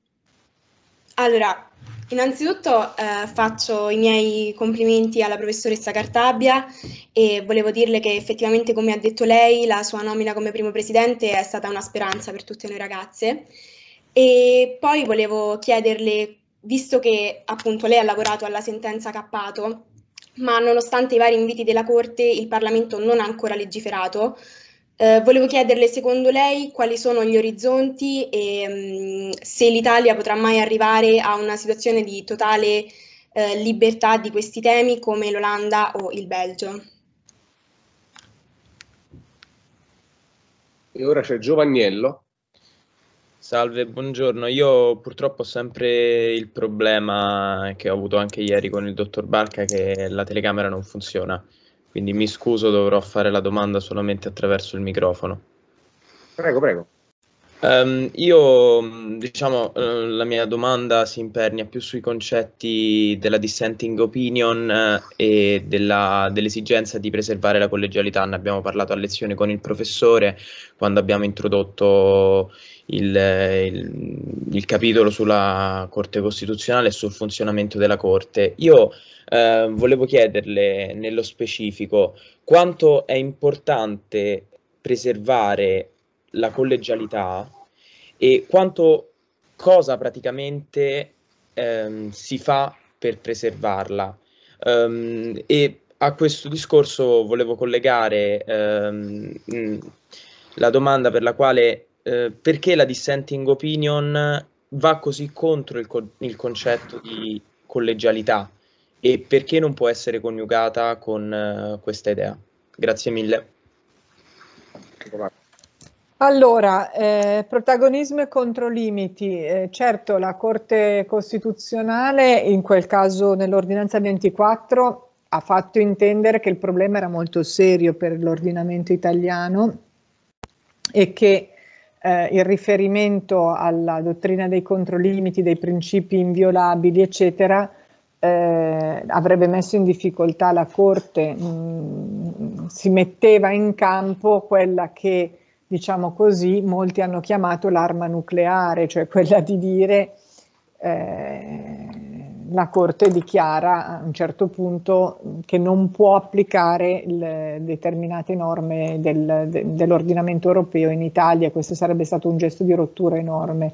allora, innanzitutto eh, faccio i miei complimenti alla professoressa Cartabbia e volevo dirle che effettivamente, come ha detto lei, la sua nomina come primo presidente è stata una speranza per tutte noi ragazze. E poi volevo chiederle, visto che appunto lei ha lavorato alla sentenza Cappato, ma nonostante i vari inviti della Corte il Parlamento non ha ancora legiferato. Eh, volevo chiederle, secondo lei, quali sono gli orizzonti e mh, mm, se l'Italia potrà mai arrivare a una situazione di totale eh, libertà di questi temi come l'Olanda o il Belgio. E ora c'è Giovanniello. Salve, buongiorno. Io purtroppo ho sempre il problema che ho avuto anche ieri con il dottor Barca che la telecamera non funziona. Quindi mi scuso, dovrò fare la domanda solamente attraverso il microfono. Prego, prego. Um, io, diciamo, eh, la mia domanda si impernia più sui concetti della dissenting opinion eh, e della, dell'esigenza di preservare la collegialità. Ne abbiamo parlato a lezione con il professore quando abbiamo introdotto il, il, il capitolo sulla Corte Costituzionale e sul funzionamento della Corte. Io eh, volevo chiederle nello specifico quanto è importante preservare la collegialità e quanto cosa praticamente ehm, si fa per preservarla. Um, e a questo discorso volevo collegare um, la domanda per la quale eh, perché la dissenting opinion va così contro il, co- il concetto di collegialità e perché non può essere coniugata con uh, questa idea. Grazie mille. Allora, eh, protagonismo e controlimiti. Eh, certo, la Corte Costituzionale, in quel caso nell'ordinanza 24, ha fatto intendere che il problema era molto serio per l'ordinamento italiano e che eh, il riferimento alla dottrina dei controlimiti, dei principi inviolabili, eccetera, eh, avrebbe messo in difficoltà la Corte, mh, mm, si metteva in campo quella che, diciamo così, molti hanno chiamato l'arma nucleare, cioè quella di dire eh, la Corte dichiara a un certo punto che non può applicare il, determinate norme del, de, dell'ordinamento europeo in Italia, questo sarebbe stato un gesto di rottura enorme.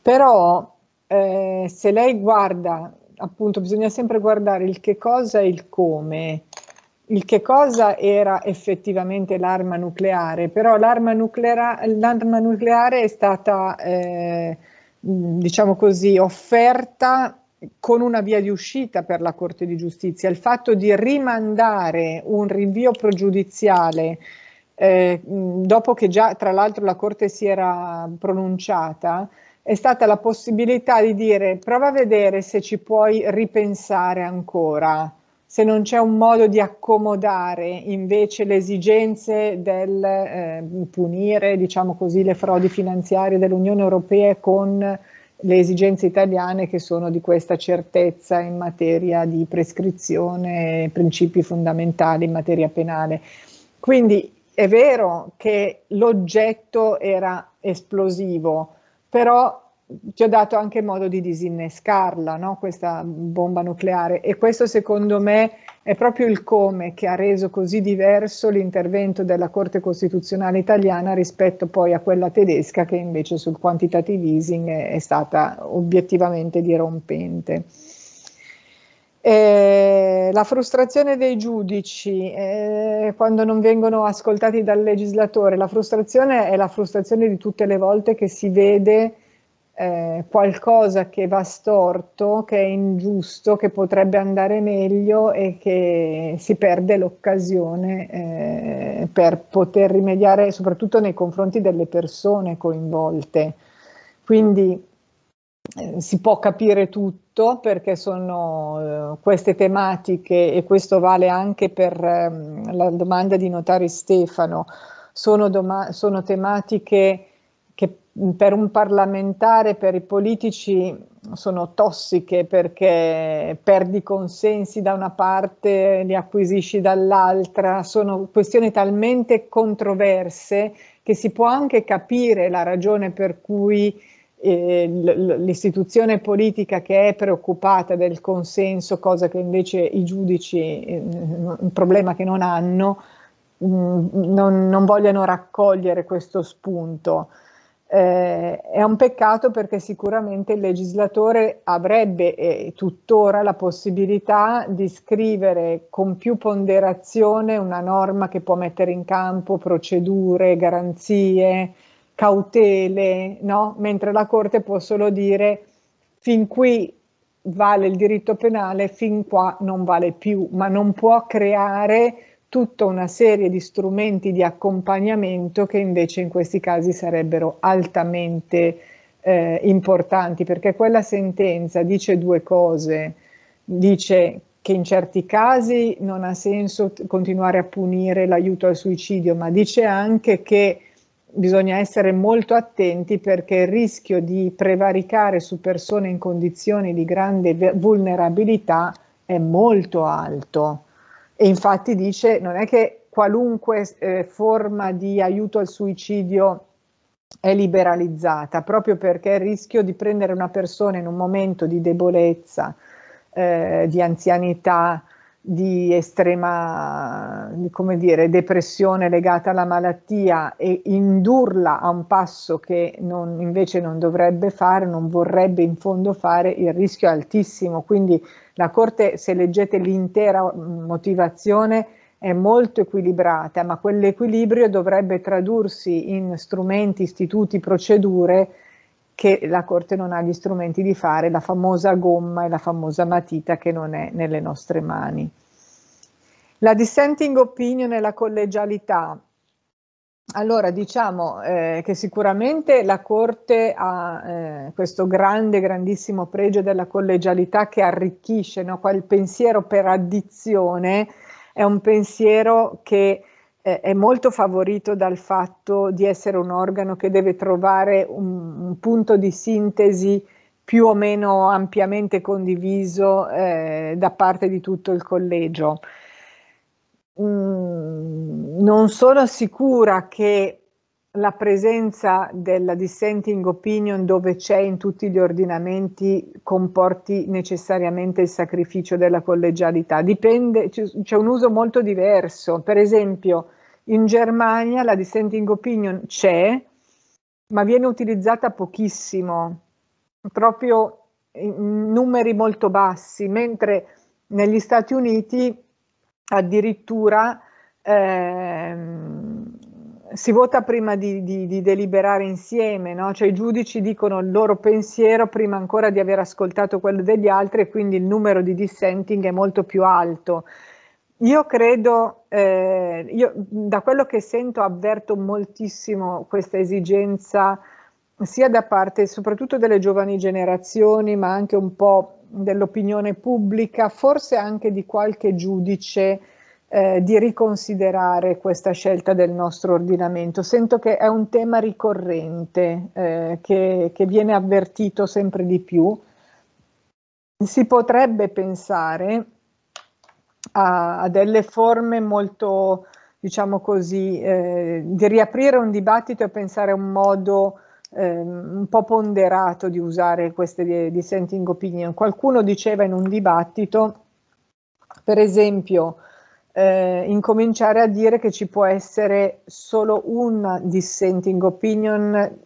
Però eh, se lei guarda, appunto bisogna sempre guardare il che cosa e il come, il che cosa era effettivamente l'arma nucleare, però l'arma, nucleare, l'arma nucleare è stata, eh, diciamo così, offerta con una via di uscita per la Corte di Giustizia, il fatto di rimandare un rinvio pregiudiziale eh, dopo che già tra l'altro la Corte si era pronunciata, è stata la possibilità di dire prova a vedere se ci puoi ripensare ancora, se non c'è un modo di accomodare invece le esigenze del eh, punire, diciamo così, le frodi finanziarie dell'Unione Europea con le esigenze italiane che sono di questa certezza in materia di prescrizione e principi fondamentali in materia penale. Quindi è vero che l'oggetto era esplosivo, però ci ha dato anche modo di disinnescarla, no? questa bomba nucleare. E questo secondo me è proprio il come che ha reso così diverso l'intervento della Corte Costituzionale italiana rispetto poi a quella tedesca che invece sul quantitative easing è, è stata obiettivamente dirompente. Eh, la frustrazione dei giudici eh, quando non vengono ascoltati dal legislatore, la frustrazione è la frustrazione di tutte le volte che si vede eh, qualcosa che va storto, che è ingiusto, che potrebbe andare meglio e che si perde l'occasione eh, per poter rimediare soprattutto nei confronti delle persone coinvolte. Quindi eh, si può capire tutto perché sono eh, queste tematiche e questo vale anche per ehm, la domanda di Notari Stefano, sono, sono tematiche per un parlamentare, per i politici sono tossiche perché perdi consensi da una parte, li acquisisci dall'altra, sono questioni talmente controverse che si può anche capire la ragione per cui eh, l'istituzione politica che è preoccupata del consenso, cosa che invece i giudici, eh, un problema che non hanno, mm, non, non vogliono raccogliere questo spunto. Eh, è un peccato perché sicuramente il legislatore avrebbe e tuttora la possibilità di scrivere con più ponderazione una norma che può mettere in campo procedure, garanzie, cautele, no? mentre la Corte può solo dire fin qui vale il diritto penale, fin qua non vale più, ma non può creare tutta una serie di strumenti di accompagnamento che invece in questi casi sarebbero altamente eh, importanti, perché quella sentenza dice due cose, dice che in certi casi non ha senso continuare a punire l'aiuto al suicidio, ma dice anche che bisogna essere molto attenti perché il rischio di prevaricare su persone in condizioni di grande vulnerabilità è molto alto e infatti dice, non è che qualunque eh, forma di aiuto al suicidio è liberalizzata, proprio perché il rischio di prendere una persona in un momento di debolezza, eh, di anzianità, di estrema dire, depressione legata alla malattia e indurla a un passo che non, invece non dovrebbe fare, non vorrebbe in fondo fare, il rischio è altissimo. Quindi la Corte, se leggete l'intera mm, motivazione, è molto equilibrata, ma quell'equilibrio dovrebbe tradursi in strumenti, istituti, procedure che la Corte non ha gli strumenti di fare, la famosa gomma e la famosa matita che non è nelle nostre mani. La dissenting opinion e la collegialità allora, diciamo eh, che sicuramente la Corte ha eh, questo grande, grandissimo pregio della collegialità che arricchisce, no? il pensiero per addizione è un pensiero che eh, è molto favorito dal fatto di essere un organo che deve trovare un, un punto di sintesi più o meno ampiamente condiviso eh, da parte di tutto il collegio. Mm, non sono sicura che la presenza della dissenting opinion dove c'è in tutti gli ordinamenti comporti necessariamente il sacrificio della collegialità. Dipende, c'è un uso molto diverso. Per esempio, in Germania la dissenting opinion c'è, ma viene utilizzata pochissimo, proprio in numeri molto bassi, mentre negli Stati Uniti addirittura ehm, si vota prima di, di, di deliberare insieme, no? cioè i giudici dicono il loro pensiero prima ancora di aver ascoltato quello degli altri e quindi il numero di dissenting è molto più alto. Io credo, eh, io, da quello che sento avverto moltissimo questa esigenza sia da parte soprattutto delle giovani generazioni ma anche un po' dell'opinione pubblica, forse anche di qualche giudice, eh, di riconsiderare questa scelta del nostro ordinamento. Sento che è un tema ricorrente, eh, che, che viene avvertito sempre di più. Si potrebbe pensare a, a delle forme molto, diciamo così, eh, di riaprire un dibattito e pensare a un modo Ehm, un po' ponderato di usare queste dissenting opinion. Qualcuno diceva in un dibattito, per esempio, eh, incominciare a dire che ci può essere solo una dissenting opinion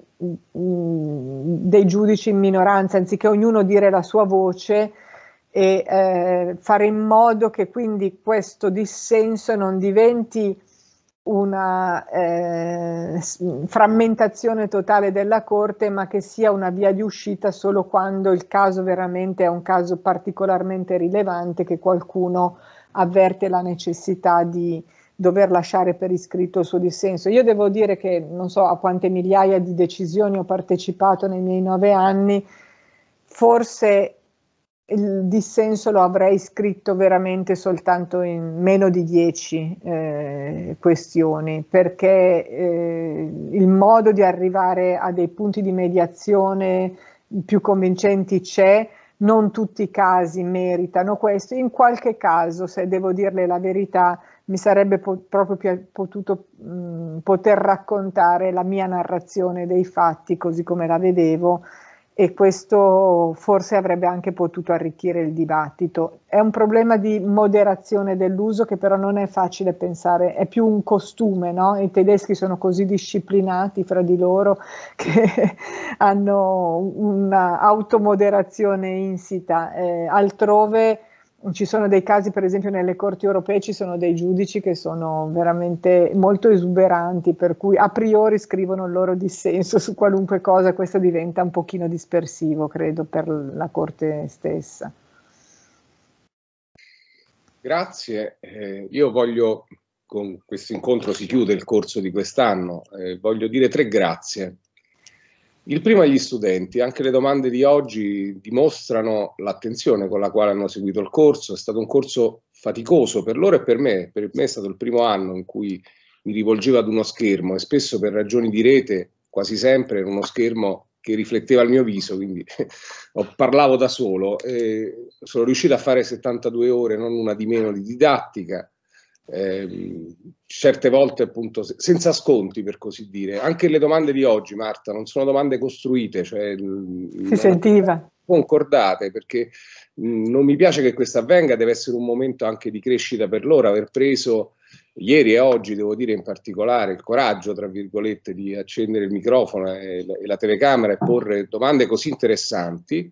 mm, dei giudici in minoranza, anziché ognuno dire la sua voce e eh, fare in modo che quindi questo dissenso non diventi una eh, frammentazione totale della Corte, ma che sia una via di uscita solo quando il caso veramente è un caso particolarmente rilevante che qualcuno avverte la necessità di dover lasciare per iscritto il suo dissenso. Io devo dire che non so a quante migliaia di decisioni ho partecipato nei miei nove anni, forse il dissenso lo avrei scritto veramente soltanto in meno di dieci eh, questioni, perché eh, il modo di arrivare a dei punti di mediazione più convincenti c'è, non tutti i casi meritano questo, in qualche caso, se devo dirle la verità, mi sarebbe po- proprio potuto mh, poter raccontare la mia narrazione dei fatti così come la vedevo e questo forse avrebbe anche potuto arricchire il dibattito. È un problema di moderazione dell'uso che però non è facile pensare, è più un costume, no? i tedeschi sono così disciplinati fra di loro che hanno un'automoderazione insita, eh, altrove ci sono dei casi, per esempio nelle corti europee ci sono dei giudici che sono veramente molto esuberanti, per cui a priori scrivono il loro dissenso su qualunque cosa, questo diventa un pochino dispersivo, credo, per la corte stessa. Grazie, eh, io voglio, con questo incontro si chiude il corso di quest'anno, eh, voglio dire tre grazie il primo è gli studenti, anche le domande di oggi dimostrano l'attenzione con la quale hanno seguito il corso, è stato un corso faticoso per loro e per me, per me è stato il primo anno in cui mi rivolgevo ad uno schermo e spesso per ragioni di rete, quasi sempre era uno schermo che rifletteva il mio viso, quindi parlavo da solo. sono riuscito a fare 72 ore, non una di meno di didattica, eh, certe volte appunto senza sconti per così dire. Anche le domande di oggi, Marta, non sono domande costruite, cioè, mm, si sentiva. Concordate perché mh, mm, non mi piace che questo avvenga, deve essere un momento anche di crescita per loro, aver preso ieri e oggi, devo dire in particolare, il coraggio, tra virgolette, di accendere il microfono e la, e la telecamera e porre domande così interessanti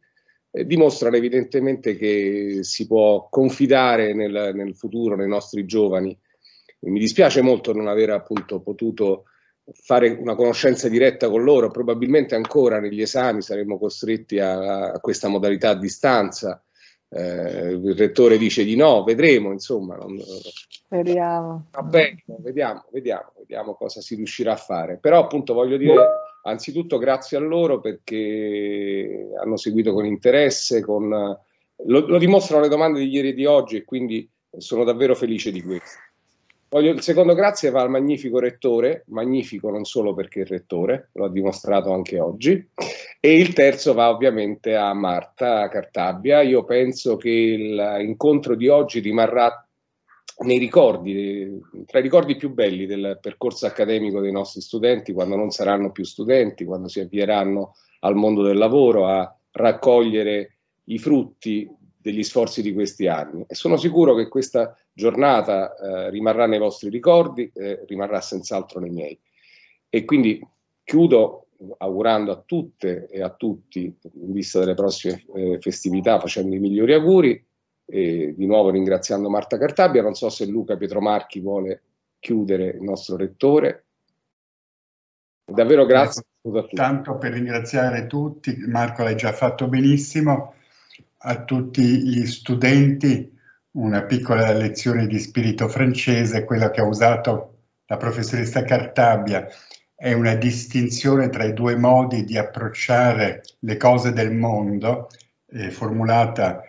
eh, dimostrano evidentemente che si può confidare nel, nel, futuro, nei nostri giovani. Mi dispiace molto non aver appunto potuto fare una conoscenza diretta con loro, probabilmente ancora negli esami saremmo costretti a, a questa modalità a distanza. Eh, il rettore dice di no, vedremo, insomma. Non... Vediamo. Va bene, vediamo, vediamo, vediamo cosa si riuscirà a fare. Però appunto voglio dire Anzitutto grazie a loro perché hanno seguito con interesse, con, lo, lo, dimostrano le domande di ieri e di oggi e quindi sono davvero felice di questo. Voglio, il secondo grazie va al magnifico rettore, magnifico non solo perché è rettore, lo ha dimostrato anche oggi, e il terzo va ovviamente a Marta Cartabbia. Io penso che l'incontro di oggi rimarrà nei ricordi, tra i ricordi più belli del percorso accademico dei nostri studenti, quando non saranno più studenti, quando si avvieranno al mondo del lavoro a raccogliere i frutti degli sforzi di questi anni. E sono sicuro che questa giornata eh, rimarrà nei vostri ricordi, eh, rimarrà senz'altro nei miei. E quindi chiudo augurando a tutte e a tutti, in vista delle prossime eh, festività, facendo i migliori auguri e di nuovo ringraziando Marta Cartabia, non so se Luca Pietromarchi vuole chiudere il nostro rettore. Davvero grazie. Tanto per ringraziare tutti, Marco l'hai già fatto benissimo, a tutti gli studenti una piccola lezione di spirito francese, quella che ha usato la professoressa Cartabia, è una distinzione tra i due modi di approcciare le cose del mondo, eh, formulata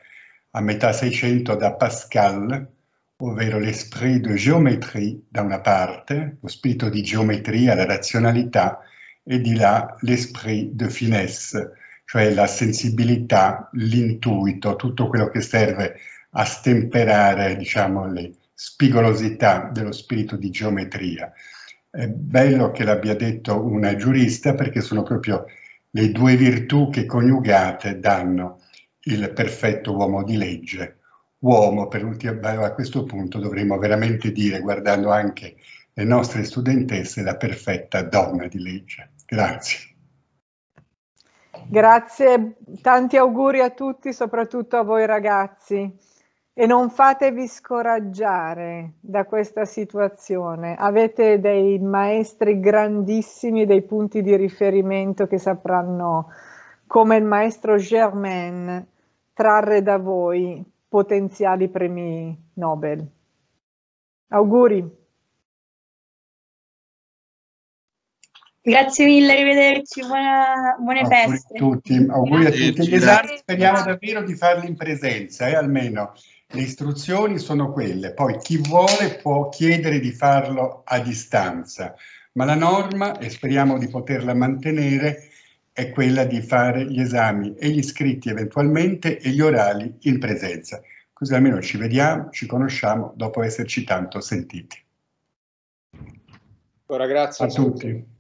a metà 600 da Pascal, ovvero l'esprit de géométrie da una parte, lo spirito di geometria, la razionalità, e di là l'esprit de finesse, cioè la sensibilità, l'intuito, tutto quello che serve a stemperare diciamo, le spigolosità dello spirito di geometria. È bello che l'abbia detto una giurista perché sono proprio le due virtù che coniugate danno il perfetto uomo di legge. Uomo, per ultimo, a questo punto dovremmo veramente dire, guardando anche le nostre studentesse, la perfetta donna di legge. Grazie. Grazie, tanti auguri a tutti, soprattutto a voi ragazzi. E non fatevi scoraggiare da questa situazione. Avete dei maestri grandissimi, dei punti di riferimento che sapranno come il maestro Germain, trarre da voi potenziali premi Nobel. Auguri. Grazie mille, arrivederci, buona, buone auguri feste. A tutti, auguri a tutti gli esami, speriamo davvero di farli in presenza, eh, almeno le istruzioni sono quelle, poi chi vuole può chiedere di farlo a distanza, ma la norma, e speriamo di poterla mantenere, è quella di fare gli esami e gli iscritti eventualmente e gli orali in presenza, così almeno ci vediamo, ci conosciamo dopo esserci tanto sentiti. Ora grazie a tutti.